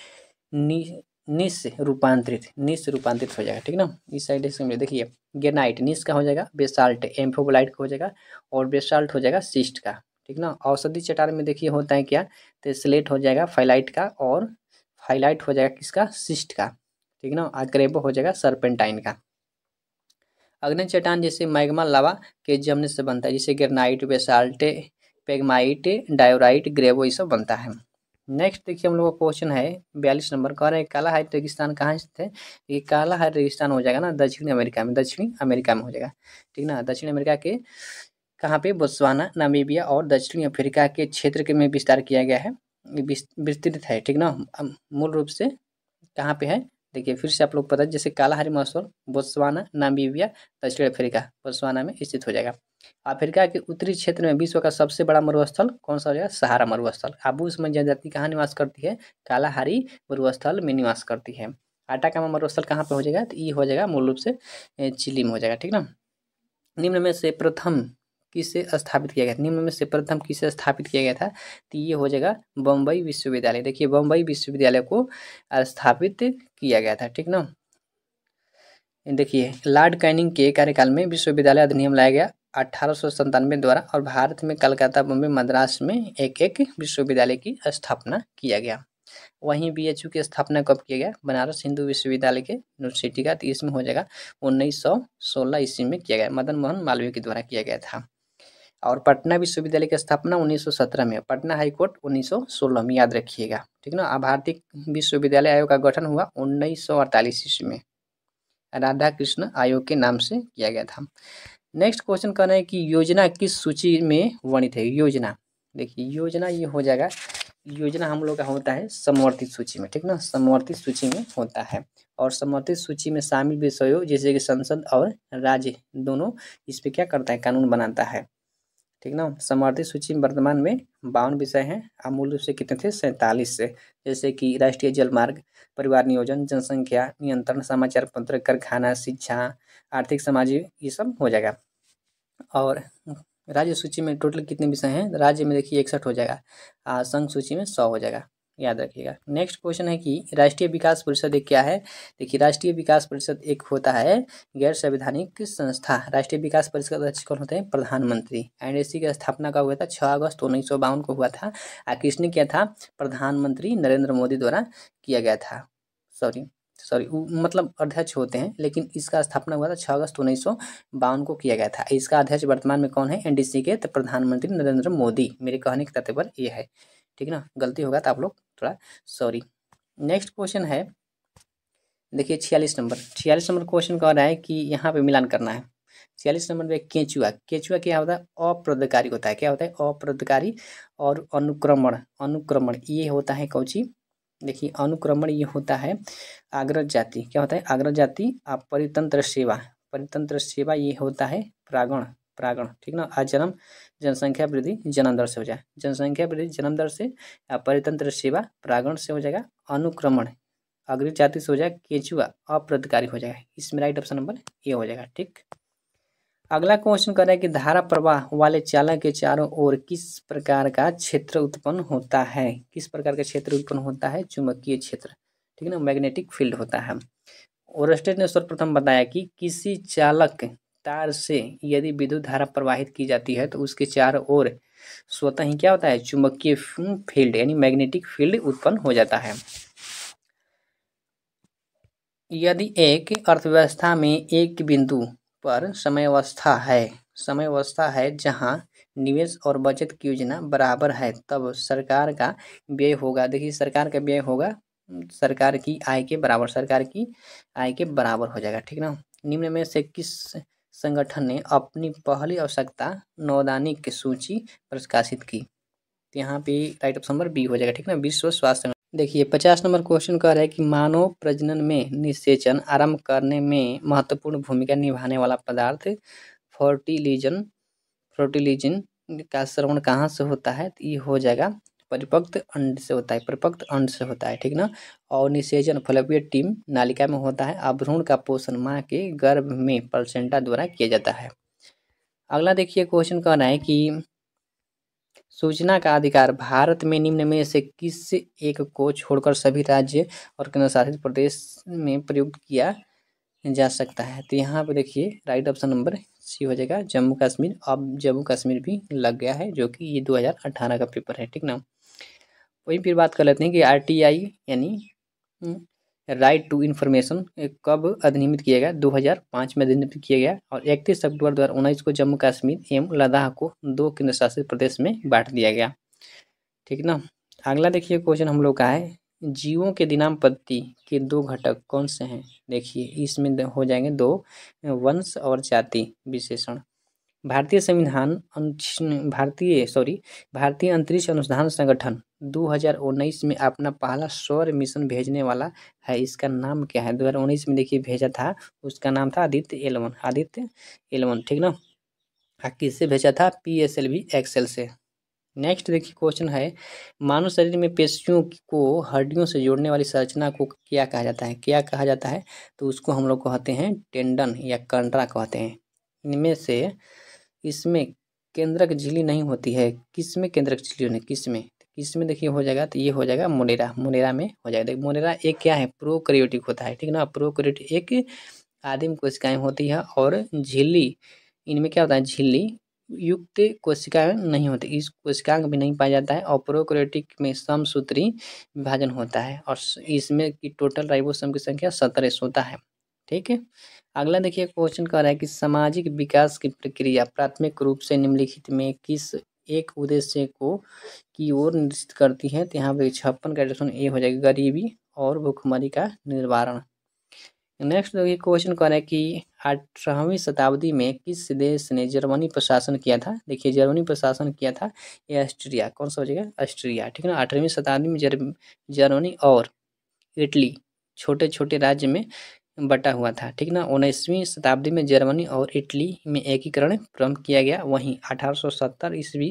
निश रूपांतरित निश रूपांतरित हो जाएगा ठीक ना इस साइड इसमें देखिए गेनाइट निश का हो जाएगा बेसाल्ट एम्फोबोलाइट का हो जाएगा और बेसाल्ट हो जाएगा सिस्ट का ठीक ना औषधि चटार में देखिए होता है क्या तो स्लेट हो जाएगा फाइलाइट का और फाइलाइट हो जाएगा किसका सिस्ट का ठीक ना अग्रेबो हो जाएगा सरपेंटाइन का अग्नि चट्टान जैसे मैग्मा लावा के जमने से बनता है जैसे ग्रेनाइट बेसाल्ट पेगमाइट डायोराइट ग्रेवो ये सब बनता है नेक्स्ट देखिए हम लोग का क्वेश्चन है बयालीस नंबर कह रहे हैं काला हाइट रेगिस्तान कहाँ स्थित है ये काला हाइट रेगिस्तान हो जाएगा ना दक्षिण अमेरिका में दक्षिणी अमेरिका में हो जाएगा ठीक ना दक्षिण अमेरिका के कहाँ पे बोस्वाना नामीबिया और दक्षिणी अफ्रीका के क्षेत्र के में विस्तार किया गया है विस्तृत है ठीक ना मूल रूप से कहाँ पे है देखिए फिर से आप लोग पता है जैसे कालाहारी मसूर बोत्सवाना नामीबिया दक्षिण अफ्रीका बोत्सवाना में स्थित हो जाएगा अफ्रीका के उत्तरी क्षेत्र में विश्व का सबसे बड़ा मरुस्थल कौन सा हो जाएगा सहारा मरुस्थल आबू उसमें जनजाति कहाँ निवास करती है कालाहारी मरुस्थल में निवास करती है आटा का मरुस्थल कहाँ पर हो जाएगा तो ये हो जाएगा मूल रूप से चिली में हो जाएगा ठीक ना निम्न में से प्रथम किससे स्थापित किया गया था निम्न में से प्रथम किससे स्थापित किया गया था तो ये हो जाएगा बम्बई विश्वविद्यालय देखिए बम्बई विश्वविद्यालय को स्थापित किया गया था ठीक ना देखिए लॉर्ड कैनिंग के कार्यकाल में विश्वविद्यालय अधिनियम लाया गया अठारह द्वारा और भारत में कलकत्ता बम्बे मद्रास में एक एक विश्वविद्यालय की स्थापना किया गया वहीं बी एच यू की स्थापना कब किया गया बनारस हिंदू विश्वविद्यालय के यूनिवर्सिटी का तो इसमें हो जाएगा उन्नीस सौ सोलह ईस्वी में किया गया मदन मोहन मालवीय के द्वारा किया गया था और पटना विश्वविद्यालय की स्थापना 1917 में पटना हाईकोर्ट 1916 में याद रखिएगा ठीक ना भारतीय विश्वविद्यालय आयोग का गठन हुआ उन्नीस सौ ईस्वी में राधा कृष्ण आयोग के नाम से किया गया था नेक्स्ट क्वेश्चन कहना है कि योजना किस सूची में वर्णित है योजना देखिए योजना ये हो जाएगा योजना हम लोग का होता है समवर्तित सूची में ठीक ना समवर्तित सूची में होता है और समर्थित सूची में शामिल विषयों जैसे कि संसद और राज्य दोनों इस पर क्या करता है कानून बनाता है ठीक ना समर्थित सूची में वर्तमान में बावन विषय हैं और मूल रूप से कितने थे सैंतालीस से जैसे कि राष्ट्रीय जलमार्ग परिवार नियोजन जनसंख्या नियंत्रण समाचार पत्र कारखाना शिक्षा आर्थिक सामाजिक ये सब हो जाएगा और राज्य सूची में टोटल कितने विषय हैं राज्य में देखिए इकसठ हो जाएगा और संघ सूची में सौ हो जाएगा याद रखिएगा नेक्स्ट क्वेश्चन है कि राष्ट्रीय विकास परिषद एक क्या है देखिए राष्ट्रीय विकास परिषद एक होता है गैर संवैधानिक संस्था राष्ट्रीय विकास परिषद अध्यक्ष कौन होते हैं प्रधानमंत्री एंड इसी की स्थापना का हुआ था छः अगस्त उन्नीस सौ बावन को हुआ था और किसने किया था प्रधानमंत्री नरेंद्र मोदी द्वारा किया गया था सॉरी सॉरी मतलब अध्यक्ष होते हैं लेकिन इसका स्थापना हुआ था छः अगस्त उन्नीस सौ बावन को किया गया था इसका अध्यक्ष वर्तमान में कौन है एनडीसी के तो प्रधानमंत्री नरेंद्र मोदी मेरे कहने के तथ्य पर यह है ठीक है ना गलती होगा तो आप लोग थोड़ा सॉरी नेक्स्ट क्वेश्चन है देखिए छियालीस नंबर छियालीस नंबर क्वेश्चन कह रहा है कि यहाँ पे मिलान करना है छियालीस नंबर में केचुआ केचुआ क्या होता है अप्रदकारी होता है क्या होता है अप्रदकारी और अनुक्रमण अनुक्रमण ये होता है कौची देखिए अनुक्रमण ये होता है आग्रह जाति क्या होता है आग्रह जाति आप परितंत्र सेवा परितंत्र सेवा ये होता है प्रागण परागण ठीक ना आज जन्म जनसंख्या वृद्धि जन्म दर से हो जाए जनसंख्या वृद्धि जन्म दर से या परितंत्र सेवा परागण से हो जाएगा अनुक्रमण अग्रिम जाति से हो जाएगा केचुआ अप्रतिकारी हो जाएगा इसमें राइट ऑप्शन नंबर ए हो जाएगा ठीक अगला क्वेश्चन कर रहा है कि धारा प्रवाह वाले चालक के चारों ओर किस प्रकार का क्षेत्र उत्पन्न होता है किस प्रकार का क्षेत्र उत्पन्न होता है चुंबकीय क्षेत्र ठीक है ना मैग्नेटिक फील्ड होता है और स्टेट ने सर्वप्रथम बताया कि किसी चालक तार से यदि विद्युत धारा प्रवाहित की जाती है तो उसके चार ओर स्वतः ही क्या होता है चुंबकीय फील्ड यानी मैग्नेटिक फील्ड उत्पन्न हो जाता है यदि एक अर्थव्यवस्था में एक बिंदु पर समयावस्था है समयावस्था है जहाँ निवेश और बचत की योजना बराबर है तब सरकार का व्यय होगा देखिए सरकार का व्यय होगा सरकार की आय के बराबर सरकार की आय के बराबर हो जाएगा ठीक ना निम्न में से किस संगठन ने अपनी पहली आवश्यकता नौदानी की सूची प्रकाशित की तो यहाँ पे राइट ऑप्शन नंबर बी हो जाएगा ठीक है ना विश्व स्वास्थ्य संगठन देखिए पचास नंबर क्वेश्चन कह रहा है कि मानव प्रजनन में निषेचन आरंभ करने में महत्वपूर्ण भूमिका निभाने वाला पदार्थ फर्टिलिजन फर्टिलिजन का श्रवण कहाँ से होता है तो ये हो जाएगा परिपक्त अंड से होता है परिपक्त अंड से होता है ठीक ना और निषेचन फलवीय टीम नालिका में होता है अभ्रूण भ्रूण का पोषण माँ के गर्भ में प्लसेंटा द्वारा किया जाता है अगला देखिए क्वेश्चन कहना है कि सूचना का अधिकार भारत में निम्न में से किस एक को छोड़कर सभी राज्य और केंद्र शासित प्रदेश में प्रयुक्त किया जा सकता है तो यहाँ पर देखिए राइट ऑप्शन नंबर सी हो जाएगा जम्मू कश्मीर अब जम्मू कश्मीर भी लग गया है जो कि ये 2018 का पेपर है ठीक ना वहीं फिर बात कर लेते हैं कि आर यानी हम्म, राइट टू इन्फॉर्मेशन कब अधिनियमित किया गया 2005 में अधिनियमित किया गया और इकतीस अक्टूबर दो हज़ार उन्नीस को जम्मू कश्मीर एवं लद्दाख को दो केंद्र शासित प्रदेश में बांट दिया गया ठीक ना अगला देखिए क्वेश्चन हम लोग का है जीवों के दिनाम पद्धति के दो घटक कौन से हैं देखिए इसमें हो जाएंगे दो वंश और जाति विशेषण भारतीय संविधान भारतीय सॉरी भारतीय अंतरिक्ष अनुसंधान संगठन 2019 में अपना पहला सौर मिशन भेजने वाला है इसका नाम क्या है 2019 में देखिए भेजा था उसका नाम था आदित्य एलवन आदित्य एलवन ठीक ना हाँ, किससे भेजा था P S L V XL से नेक्स्ट देखिए क्वेश्चन है मानव शरीर में पेशियों को हड्डियों से जोड़ने वाली संरचना को क्या कहा जाता है क्या कहा जाता है तो उसको हम लोग कहते हैं टेंडन या कंड्रा कहते हैं इनमें से इसमें केंद्रक झिली नहीं होती है किस में केंद्रक झिली होने किस में इसमें देखिए हो जाएगा तो ये हो जाएगा मोनेरा मोनेरा में हो जाएगा देखिए मोनेरा एक क्या है प्रोक्रियोटिक होता है ठीक ना प्रोक्रियोटिक एक आदिम कोशिकाएं होती है और झिल्ली इनमें क्या होता है झिल्ली युक्त कोशिकाएं नहीं होती इस कोशिकांग भी नहीं पाया जाता है और प्रोक्रियोटिक में समसूत्री विभाजन होता है और इसमें की टोटल राइबोसोम की संख्या सत्रह होता है ठीक है अगला देखिए क्वेश्चन कह रहा है कि सामाजिक विकास की प्रक्रिया प्राथमिक रूप से निम्नलिखित में किस एक उद्देश्य को की ओर निर्देशित करती है तो यहाँ पे छप्पन का ऑप्शन ए हो जाएगा गरीबी और भुखमरी का निवारण नेक्स्ट जो क्वेश्चन कर रहे हैं कि अठारहवीं शताब्दी में किस देश ने जर्मनी प्रशासन किया था देखिए जर्मनी प्रशासन किया था ये ऑस्ट्रिया कौन सा हो जाएगा ऑस्ट्रिया ठीक है ना अठारहवीं शताब्दी में जर्मनी और इटली छोटे छोटे राज्य में बटा हुआ था ठीक ना उन्नीसवीं शताब्दी में जर्मनी और इटली में एकीकरण प्रारंभ किया गया वहीं 1870 ईस्वी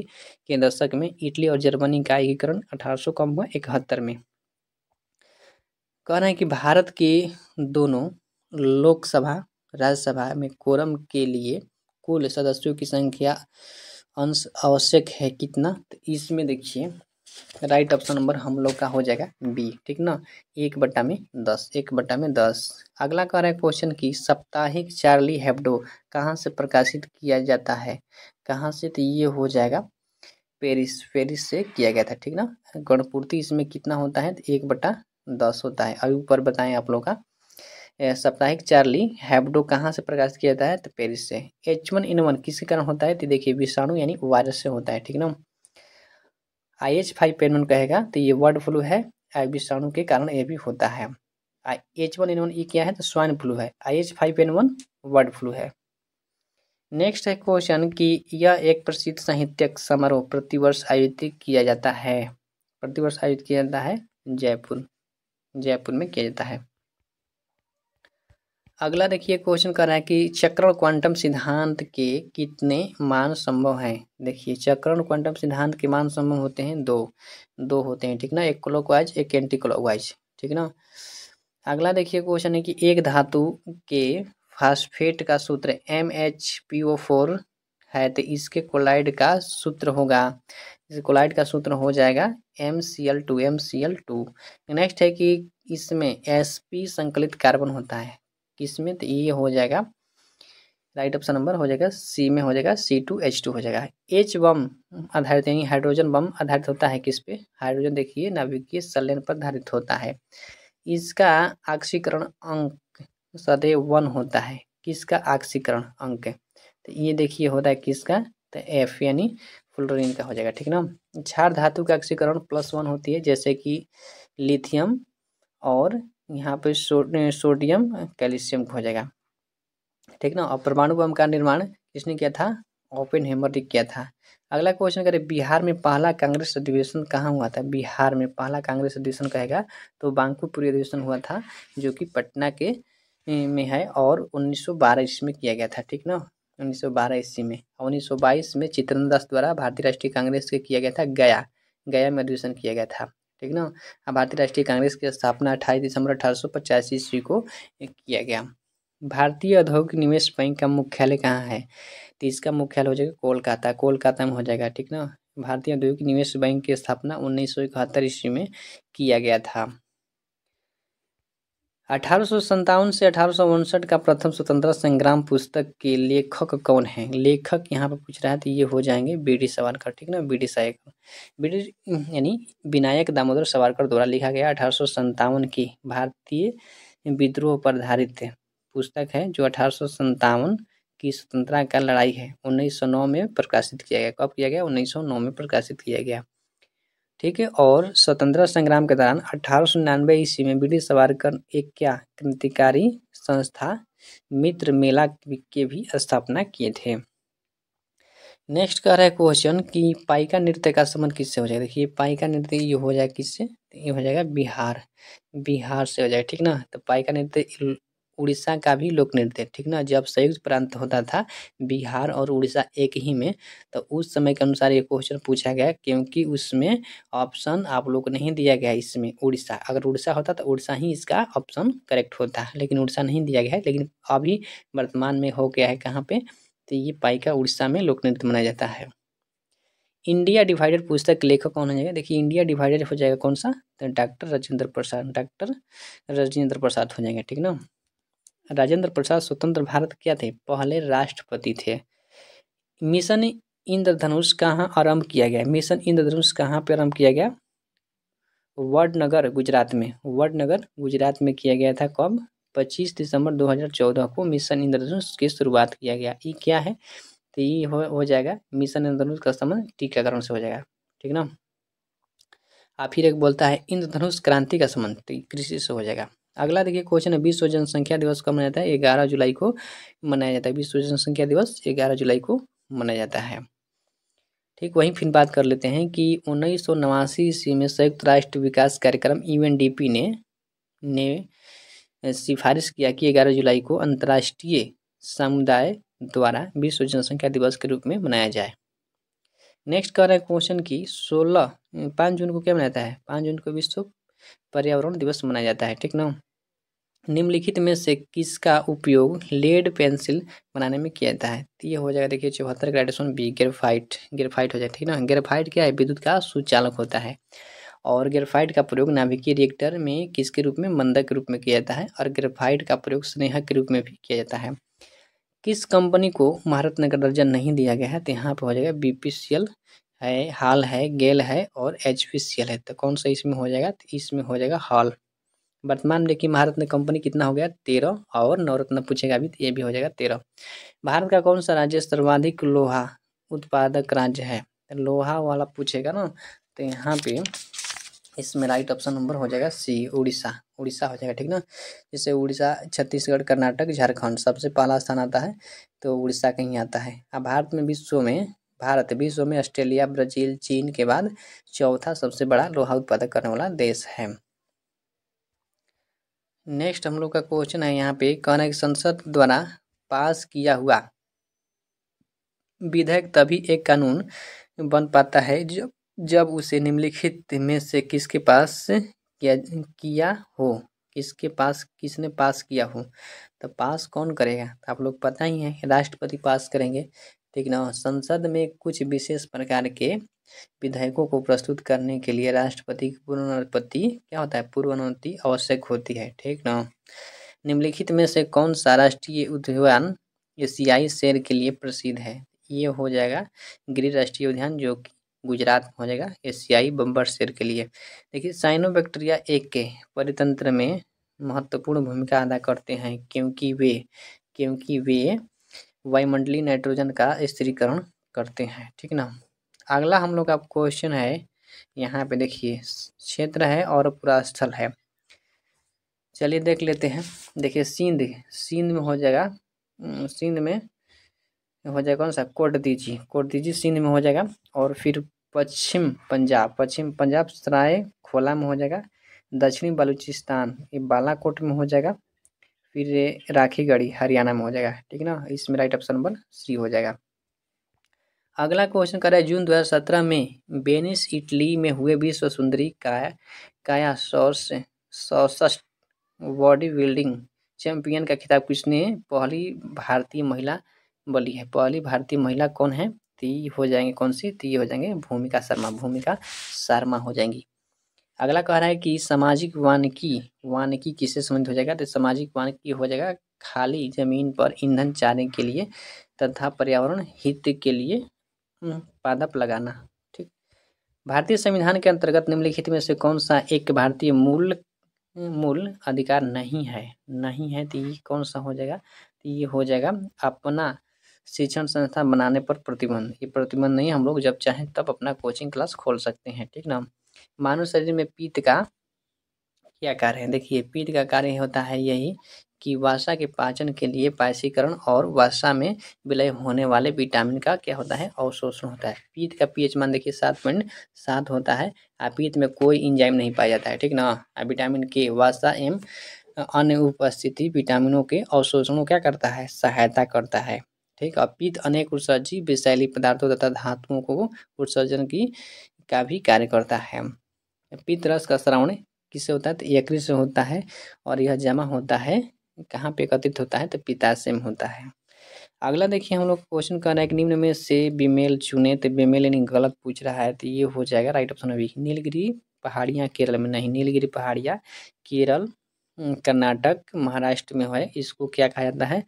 के दशक में इटली और जर्मनी का एकीकरण 1800 कम हुआ इकहत्तर में कह रहे हैं कि भारत के दोनों लोकसभा राज्यसभा में कोरम के लिए कुल सदस्यों की संख्या अंश आवश्यक है कितना तो इसमें देखिए राइट ऑप्शन नंबर हम लोग का हो जाएगा बी ठीक ना एक बट्टा में दस एक बट्टा में दस अगला कह रहा है क्वेश्चन की साप्ताहिक चार्ली हेब्डो कहाँ से प्रकाशित किया जाता है कहाँ से तो ये हो जाएगा पेरिस पेरिस से किया गया था ठीक ना गणपूर्ति इसमें कितना होता है तो एक बट्टा दस होता है अभी ऊपर बताएं आप लोग का साप्ताहिक चार्ली हैबडो कहाँ से प्रकाशित किया जाता है तो पेरिस से एच वन इन वन किसके कारण होता है तो देखिए विषाणु यानी वायरस से होता है ठीक ना I H five N one कहेगा तो ये बर्ड फ्लू है आई विषाणु के कारण ये भी होता है I H one N one E क्या है तो स्वाइन फ्लू है I H five N one bird flu है नेक्स्ट है क्वेश्चन कि यह एक प्रसिद्ध साहित्यक समारोह प्रतिवर्ष आयोजित किया जाता है प्रतिवर्ष आयोजित किया जाता है जयपुर जयपुर में किया जाता है अगला देखिए क्वेश्चन कर रहा है कि चक्रण क्वांटम सिद्धांत के कितने मान संभव हैं देखिए चक्रण क्वांटम सिद्धांत के मान संभव होते हैं दो दो होते हैं ठीक ना एक क्लॉकवाइज एक एंटी क्लॉकवाइज ठीक ना अगला देखिए क्वेश्चन है कि एक धातु के फास्फेट का सूत्र M H P O four है तो इसके कोलाइड का सूत्र होगा इस कोलाइड का सूत्र हो जाएगा M C L two M C L two next है कि इसमें एस पी संकलित कार्बन होता है किस में तो ये हो जाएगा राइट ऑप्शन नंबर हो जाएगा सी में हो जाएगा सी टू एच टू हो जाएगा एच बम आधारित यानी हाइड्रोजन बम आधारित होता है किस पे हाइड्रोजन देखिए नाभिकीय संलयन पर आधारित होता है इसका आक्सीकरण अंक सदैव वन होता है किसका आक्सीकरण अंक तो ये देखिए होता है किसका तो एफ यानी फ्लोरिन का हो जाएगा ठीक ना क्षार धातु का आक्सीकरण प्लस वन होती है जैसे कि लिथियम और यहाँ पे सो, सोडियम कैल्शियम हो जाएगा ठीक ना और परमाणु बम का निर्माण किसने किया था ओपन हेमर ने किया था अगला क्वेश्चन करें बिहार में पहला कांग्रेस अधिवेशन कहाँ हुआ था बिहार में पहला कांग्रेस अधिवेशन कहेगा तो बांकुपुरी अधिवेशन हुआ था जो कि पटना के में है और 1912 ईस्वी में किया गया था ठीक ना 1912 ईस्वी में और बाईस में चित्रन दास द्वारा भारतीय राष्ट्रीय कांग्रेस के किया गया था गया गया में अधिवेशन किया गया था ठीक ना भारतीय राष्ट्रीय कांग्रेस की स्थापना अट्ठाईस दिसंबर अठारह ईस्वी को किया गया भारतीय औद्योगिक निवेश बैंक का मुख्यालय कहाँ है तो इसका मुख्यालय हो जाएगा कोलकाता कोलकाता में हो जाएगा ठीक ना भारतीय औद्योगिक निवेश बैंक की स्थापना उन्नीस सौ इकहत्तर ईस्वी में किया गया था अठारह से अठारह का प्रथम स्वतंत्रता संग्राम पुस्तक के लेखक कौन है लेखक यहाँ पर पूछ रहा है तो ये हो जाएंगे बी डी सावरकर ठीक ना बी डी सायकर बी डी यानी विनायक दामोदर सावरकर द्वारा लिखा गया अठारह की भारतीय विद्रोह पर आधारित पुस्तक है जो अठारह की स्वतंत्रता का लड़ाई है उन्नीस में प्रकाशित किया गया कब किया गया उन्नीस में प्रकाशित किया गया ठीक है और स्वतंत्रता संग्राम के दौरान अठारह सौ निन्यानवे ईस्वी में ब्रिटिश कर एक क्या क्रांतिकारी संस्था मित्र मेला के भी स्थापना किए थे नेक्स्ट कह रहा है क्वेश्चन कि पाइका नृत्य का संबंध किससे हो जाएगा देखिए पाइका नृत्य ये हो जाएगा किससे ये हो जाएगा बिहार बिहार से हो जाएगा ठीक ना तो पाइका नृत्य उड़ीसा का भी लोक नृत्य ठीक ना जब संयुक्त प्रांत होता था बिहार और उड़ीसा एक ही में तो उस समय के अनुसार ये क्वेश्चन पूछा गया क्योंकि उसमें ऑप्शन आप लोग को नहीं दिया गया इसमें उड़ीसा अगर उड़ीसा होता तो उड़ीसा ही इसका ऑप्शन करेक्ट होता लेकिन उड़ीसा नहीं दिया गया है लेकिन अभी वर्तमान में हो गया है कहाँ पर तो ये पाइका उड़ीसा में लोक नृत्य मनाया जाता है इंडिया डिवाइडेड पुस्तक लेखक कौन हो जाएगा देखिए इंडिया डिवाइडेड हो जाएगा कौन सा तो डॉक्टर राजेंद्र प्रसाद डॉक्टर राजेंद्र प्रसाद हो जाएंगे ठीक ना राजेंद्र प्रसाद स्वतंत्र भारत क्या थे पहले राष्ट्रपति थे मिशन इंद्रधनुष कहाँ आरंभ किया गया मिशन इंद्रधनुष कहाँ पर आरंभ किया गया वडनगर गुजरात में वडनगर गुजरात में किया गया था कब 25 दिसंबर 2014 को मिशन इंद्रधनुष की शुरुआत किया गया ये क्या है तो ये हो, हो जाएगा मिशन इंद्रधनुष का संबंध टीकाकरण से हो जाएगा ठीक ना आप फिर एक बोलता है इंद्रधनुष क्रांति का संबंध तो कृषि से हो जाएगा अगला देखिए क्वेश्चन है विश्व जनसंख्या दिवस कब मनाया जाता है ग्यारह जुलाई को मनाया जाता है विश्व जनसंख्या दिवस ग्यारह जुलाई को मनाया जाता है ठीक वहीं फिर बात कर लेते हैं कि उन्नीस सौ नवासी ईस्वी में संयुक्त राष्ट्र विकास कार्यक्रम यूएनडीपी ने ने सिफारिश किया कि ग्यारह जुलाई को अंतर्राष्ट्रीय समुदाय द्वारा विश्व जनसंख्या दिवस के रूप में मनाया जाए नेक्स्ट कर रहे हैं क्वेश्चन की सोलह पाँच जून को क्या मनाया जाता है पाँच जून को विश्व पर्यावरण दिवस मनाया जाता है ठीक ना निम्नलिखित में से किसका उपयोग लेड पेंसिल बनाने में किया जाता है तो ये हो जाएगा देखिए चौहत्तर ग्रेडेशन बी ग्रेफाइट ग्रेफाइट हो जाएगा ठीक ना ग्रेफाइट क्या है विद्युत का सुचालक होता है और ग्रेफाइट का प्रयोग नाभिकीय रिएक्टर में किसके रूप में मंदक के रूप में किया जाता है और ग्रेफाइट का प्रयोग स्नेहक के रूप में भी किया जाता है किस कंपनी को महारत नगर दर्जा नहीं दिया गया है तो यहाँ पर हो जाएगा बी है हाल है गेल है और एच है तो कौन सा इसमें हो जाएगा तो इसमें हो जाएगा हाल वर्तमान देखिए भारत में कंपनी कितना हो गया तेरह और नवरत्न पूछेगा अभी तो ये भी हो जाएगा तेरह भारत का कौन सा राज्य सर्वाधिक लोहा उत्पादक राज्य है तो लोहा वाला पूछेगा ना तो यहाँ पे इसमें राइट ऑप्शन नंबर हो जाएगा सी उड़ीसा उड़ीसा हो जाएगा ठीक ना जैसे उड़ीसा छत्तीसगढ़ कर्नाटक झारखंड सबसे पहला स्थान आता है तो उड़ीसा कहीं आता है अब भारत में विश्व में भारत विश्व में ऑस्ट्रेलिया ब्राजील चीन के बाद चौथा सबसे बड़ा लोहा उत्पादक करने वाला देश है नेक्स्ट हम लोग का क्वेश्चन है यहाँ पे कहना संसद द्वारा पास किया हुआ विधेयक तभी एक कानून बन पाता है जब जब उसे निम्नलिखित में से किसके पास किया किया हो किसके पास किसने पास किया हो तो पास कौन करेगा तो आप लोग पता ही है राष्ट्रपति पास करेंगे ठीक ना संसद में कुछ विशेष प्रकार के विधेयकों को प्रस्तुत करने के लिए राष्ट्रपति की पूर्वानुमति क्या होता है अनुमति आवश्यक होती है ठीक ना निम्नलिखित में से कौन सा राष्ट्रीय उद्यान एशियाई शेर के लिए प्रसिद्ध है ये हो जाएगा गिरी राष्ट्रीय उद्यान जो कि गुजरात में हो जाएगा एशियाई बम्बर शेर के लिए देखिए साइनोबैक्टीरिया एक के परितंत्र में महत्वपूर्ण भूमिका अदा करते हैं क्योंकि वे क्योंकि वे वायुमंडलीय नाइट्रोजन का स्थिरीकरण करते हैं ठीक ना अगला हम लोग का क्वेश्चन है यहाँ पे देखिए क्षेत्र है और पूरा स्थल है चलिए देख लेते हैं देखिए सिंध सिंध में हो जाएगा सिंध में हो जाएगा कौन सा कोट दीजिए कोट दीजिए सिंध में हो जाएगा और फिर पश्चिम पंजाब पश्चिम पंजाब सराय खोला में हो जाएगा दक्षिणी बलूचिस्तान ये बालाकोट में हो जाएगा फिर राखीगढ़ी हरियाणा में हो जाएगा ठीक है ना इसमें राइट ऑप्शन नंबर सी हो जाएगा अगला क्वेश्चन करें जून 2017 में वेनिस इटली में हुए विश्व सुंदरी काया काया सौर्स सौसस्ट बॉडी बिल्डिंग चैंपियन का खिताब किसने पहली भारतीय महिला बोली है पहली भारतीय महिला कौन है ती हो जाएंगे कौन सी ती हो जाएंगे भूमिका शर्मा भूमिका शर्मा हो जाएंगी अगला कह रहा है कि सामाजिक वानिकी वानिकी किससे संबंधित हो जाएगा तो सामाजिक वानिकी हो जाएगा खाली जमीन पर ईंधन चाहने के लिए तथा पर्यावरण हित के लिए हम्म, पादप लगाना ठीक भारतीय संविधान के अंतर्गत निम्नलिखित में से कौन सा एक भारतीय मूल मूल अधिकार नहीं है नहीं है तो ये कौन सा हो जाएगा तो ये हो जाएगा अपना शिक्षण संस्था बनाने पर प्रतिबंध ये प्रतिबंध नहीं हम लोग जब चाहें तब अपना कोचिंग क्लास खोल सकते हैं ठीक ना मानव शरीर में पीत का क्या कार्य है देखिए पीठ का कार्य होता है यही कि वासा के पाचन के लिए पायसीकरण और वासा में विलय होने वाले विटामिन का क्या होता है अवशोषण होता है पीत का पीएच मान देखिए सात पॉइंट सात होता है पीत में कोई इंजाइम नहीं पाया जाता है ठीक ना विटामिन के वासा एम अन्य उपस्थिति विटामिनों के अवशोषण क्या करता है सहायता करता है ठीक और पीत अनेक उत्सर्जी विशैली पदार्थों तथा धातुओं को उत्सर्जन की का भी कार्य करता है पित्त रस का श्रवण किससे होता है तो यकृत से होता है और यह जमा होता है कहाँ पे एकत्रित होता है तो पिता में होता है अगला देखिए हम लोग क्वेश्चन कर रहे है कि निम्न में से बीमेल चुने तो बीमेल यानी गलत पूछ रहा है तो ये हो जाएगा राइट ऑप्शन अभी नीलगिरी पहाड़ियाँ केरल में नहीं नीलगिरी पहाड़ियाँ केरल कर्नाटक महाराष्ट्र में है इसको क्या कहा जाता है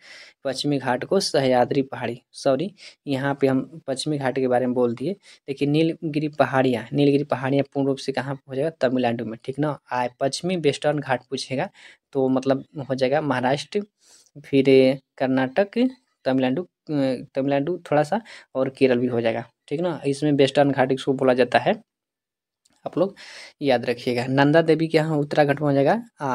पश्चिमी घाट को सहयाद्री पहाड़ी सॉरी यहाँ पे हम पश्चिमी घाट के बारे में बोल दिए देखिए नीलगिरी पहाड़ियाँ नीलगिरी पहाड़ियाँ पूर्ण रूप से कहाँ हो जाएगा तमिलनाडु में ठीक ना आए पश्चिमी वेस्टर्न घाट पूछेगा तो मतलब हो जाएगा महाराष्ट्र फिर कर्नाटक तमिलनाडु तमिलनाडु थोड़ा सा और केरल भी हो जाएगा ठीक ना इसमें वेस्टर्न घाट इसको बोला जाता है आप लोग याद रखिएगा नंदा देवी के यहाँ उत्तराखंड में हो जाएगा आ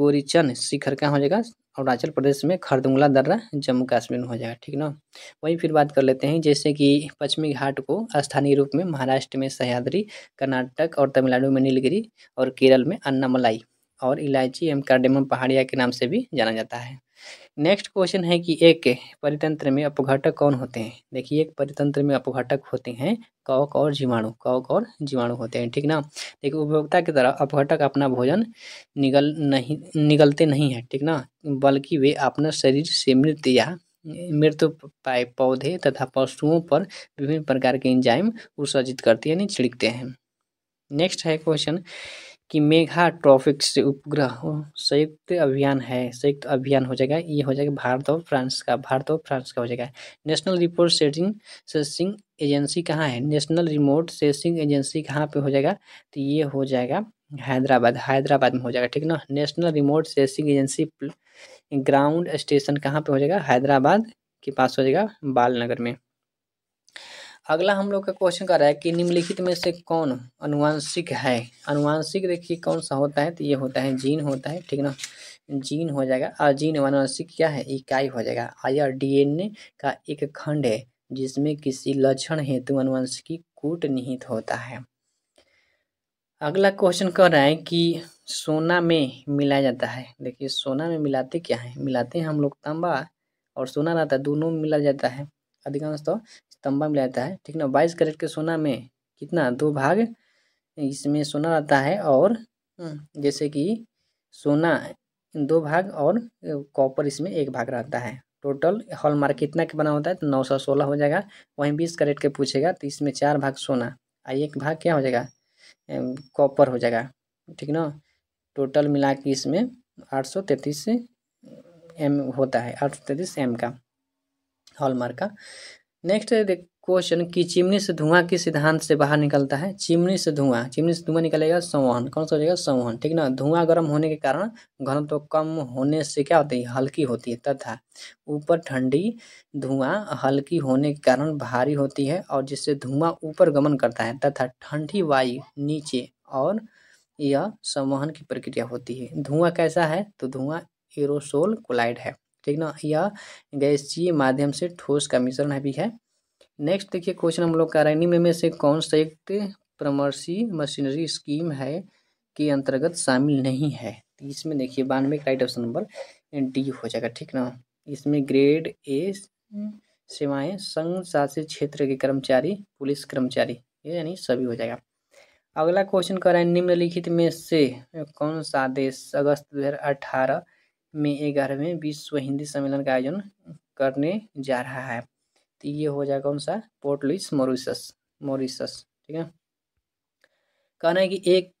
गोरीचन शिखर का हो जाएगा अरुणाचल प्रदेश में खरदुंगला दर्रा जम्मू कश्मीर में हो जाएगा ठीक ना वहीं फिर बात कर लेते हैं जैसे कि पश्चिमी घाट को स्थानीय रूप में महाराष्ट्र में सह्याद्री कर्नाटक और तमिलनाडु में नीलगिरी और केरल में अन्नामलाई और इलायची एवं कार्डेमम पहाड़िया के नाम से भी जाना जाता है नेक्स्ट क्वेश्चन है कि एक परितंत्र में अपघटक कौन होते हैं देखिए एक परितंत्र में अपघटक होते हैं कवक और जीवाणु कवक और जीवाणु होते हैं ठीक ना देखिए उपभोक्ता की तरह अपघटक अपना भोजन निगल नहीं निगलते नहीं है ठीक ना बल्कि वे अपना शरीर से मृत या मृत्यु पाए पौधे तथा पशुओं पर विभिन्न प्रकार के इंजाइम उत्सर्जित करते यानी छिड़कते हैं नेक्स्ट है क्वेश्चन कि मेघा ट्रॉफिक्स से उपग्रह संयुक्त अभियान है संयुक्त अभियान हो जाएगा ये हो जाएगा भारत और फ्रांस का भारत और फ्रांस का हो जाएगा नेशनल रिपोर्ट सेटिंग सेसिंग एजेंसी कहाँ है नेशनल रिमोट सेसिंग एजेंसी कहाँ पे हो जाएगा तो ये हो जाएगा हैदराबाद हैदराबाद में हो जाएगा ठीक ना national remote sensing agency ground station कहाँ पर हो जाएगा हैदराबाद के पास हो जाएगा बाल नगर में अगला हम लोग का क्वेश्चन कर रहा है कि निम्नलिखित में से कौन अनुवांशिक है अनुवांशिक देखिए कौन सा होता है तो ये होता है जीन होता है ठीक ना जीन हो जाएगा और जीन अनुवांशिक क्या है इकाई हो जाएगा आया डीएनए का एक खंड है जिसमें किसी लक्षण हेतु अनुवांशिकी कूट निहित होता है अगला क्वेश्चन कह रहा है कि सोना में मिलाया जाता है देखिए सोना में मिलाते क्या है मिलाते हैं हम लोग तांबा और सोना रहता है दोनों में मिला जाता है अधिकांश तो तंबा में रहता है ठीक ना बाईस कैरेट के सोना में कितना दो भाग इसमें सोना रहता है और हम्म, जैसे कि सोना दो भाग और कॉपर इसमें एक भाग रहता है टोटल हॉलमार्क कितना के बना होता है तो नौ सौ सोलह हो जाएगा वहीं बीस करेट के पूछेगा तो इसमें चार भाग सोना और एक भाग क्या हो जाएगा कॉपर हो जाएगा ठीक ना टोटल मिला के इसमें आठ सौ तैंतीस एम होता है आठ सौ तैंतीस एम का हॉलमार्क का नेक्स्ट क्वेश्चन कि चिमनी से धुआं किस सिद्धांत से बाहर निकलता है चिमनी से धुआं चिमनी से धुआं निकलेगा संवहन कौन सा हो जाएगा संवहन ठीक ना धुआं गर्म होने के कारण घनत्व तो कम होने से क्या होती है हल्की होती है तथा ऊपर ठंडी धुआं हल्की होने के कारण भारी होती है और जिससे धुआं ऊपर गमन करता है तथा ठंडी वायु नीचे और यह संवहन की प्रक्रिया होती है धुआं कैसा है तो धुआं एरोसोल कोलाइड है ठीक ना यह गैसीय माध्यम से ठोस का मिश्रण भी है नेक्स्ट देखिए क्वेश्चन हम लोग का रैनी में, में से कौन संयुक्त प्रमर्शी मशीनरी स्कीम है के अंतर्गत शामिल नहीं है इसमें देखिए बानवे का राइट ऑप्शन नंबर डी हो जाएगा ठीक ना इसमें ग्रेड ए सेवाएं संघ शासित क्षेत्र के कर्मचारी पुलिस कर्मचारी ये यानी सभी हो जाएगा अगला क्वेश्चन कर रहा है निम्नलिखित में से कौन सा आदेश अगस्त दो हज़ार अठारह में ग्यारहवें विश्व हिंदी सम्मेलन का आयोजन करने जा रहा है तो ये हो जाएगा कौन सा पोर्ट लुइस मोरिशस मोरिशस ठीक है कहना है कि एक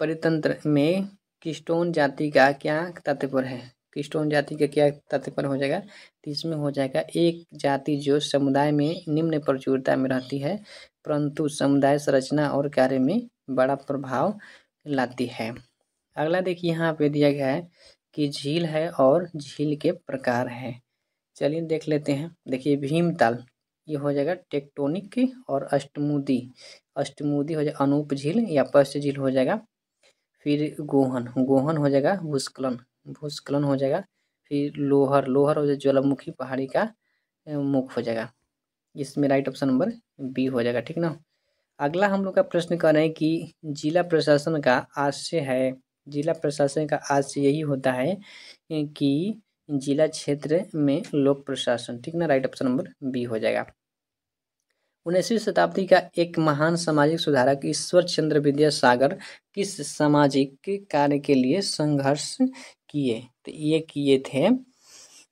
परितंत्र में किस्टोन जाति का क्या तात्पर्य है किस्टोन जाति का क्या तात्पर्य हो जाएगा तो इसमें हो जाएगा एक जाति जो समुदाय में निम्न प्रचुरता में रहती है परंतु समुदाय संरचना और कार्य में बड़ा प्रभाव लाती है अगला देखिए यहाँ पे दिया गया है की झील है और झील के प्रकार है चलिए देख लेते हैं देखिए भीमताल ये हो जाएगा टेक्टोनिक और अष्टमुदी अष्टमुदी हो जाएगा अनूप झील या पश्च झील हो जाएगा फिर गोहन गोहन हो जाएगा भूस्खलन भूस्खलन हो जाएगा फिर लोहर लोहर हो जाएगा ज्वालामुखी पहाड़ी का मुख हो जाएगा इसमें राइट ऑप्शन नंबर बी हो जाएगा ठीक ना अगला हम लोग का प्रश्न कर रहे हैं कि जिला प्रशासन का आशय है जिला प्रशासन का आज से यही होता है कि जिला क्षेत्र में लोक प्रशासन ठीक ना राइट ऑप्शन नंबर बी हो जाएगा उन्नीसवीं शताब्दी का एक महान सामाजिक सुधारक ईश्वर चंद्र विद्यासागर किस सामाजिक कार्य के लिए संघर्ष किए तो ये किए थे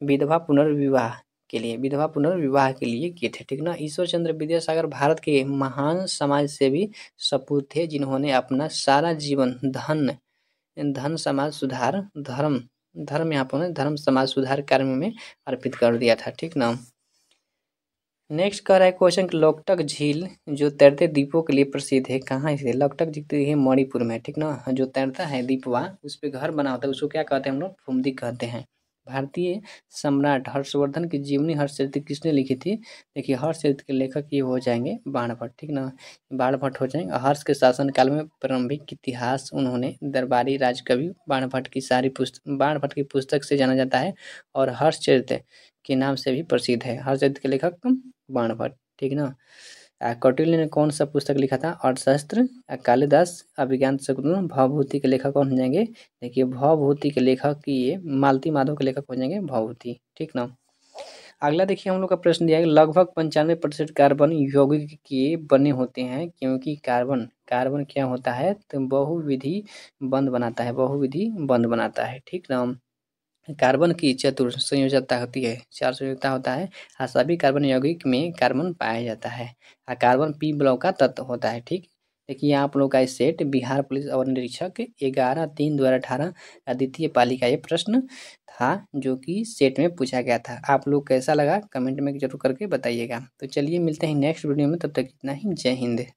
विधवा पुनर्विवाह के लिए विधवा पुनर्विवाह के लिए किए थे ठीक ना ईश्वर चंद्र विद्यासागर भारत के महान समाज से भी सपूत थे जिन्होंने अपना सारा जीवन धन धन समाज सुधार धर्म धर्म यहाँ पर धर्म समाज सुधार कार्य में अर्पित कर दिया था ठीक ना नेक्स्ट कह रहा है क्वेश्चन लोकटक झील जो तैरते दीपों के लिए प्रसिद्ध है कहाँ से लोकटक झील है मणिपुर में ठीक ना जो तैरता है दीपवा उस पर घर बना होता है उसको क्या कहते हैं हम लोग फुमदी कहते हैं भारतीय सम्राट हर्षवर्धन की जीवनी चरित्र किसने लिखी थी देखिए चरित्र के लेखक ये हो जाएंगे बाणभट्ट ठीक ना बाणभट्ट हो जाएंगे हर्ष के शासनकाल में प्रारंभिक इतिहास उन्होंने दरबारी राजकवि बाणभट्ट की सारी पुस्तक बाणभट्ट की पुस्तक से जाना जाता है और चरित्र के नाम से भी प्रसिद्ध है हर्षचरित्र के लेखक बाणभट्ट ठीक ना कौटिल्य ने कौन सा पुस्तक लिखा था अर्थशास्त्र कालिदास अभिज्ञान शकुन भावभूति के लेखक कौन हो जाएंगे देखिए भावभूति के लेखक ये मालती माधव के लेखक हो जाएंगे भावभूति ठीक ना अगला देखिए हम लोग का प्रश्न दिया है लगभग पंचानवे प्रतिशत कार्बन यौगिक के बने होते हैं क्योंकि कार्बन कार्बन क्या होता है तो बहुविधि बंद बनाता है बहुविधि बंद बनाता है ठीक ना कार्बन की चतुर संयोजकता होती है चार संयोजकता होता है और हाँ, सभी कार्बन यौगिक में कार्बन पाया जाता है और हाँ, कार्बन पी ब्लॉक का तत्व होता है ठीक देखिए आप लोग का सेट बिहार पुलिस अवर निरीक्षक ग्यारह तीन दो हज़ार अठारह का द्वितीय पाली का ये प्रश्न था जो कि सेट में पूछा गया था आप लोग कैसा लगा कमेंट में जरूर करके बताइएगा तो चलिए मिलते हैं नेक्स्ट वीडियो में तब तक इतना ही जय हिंद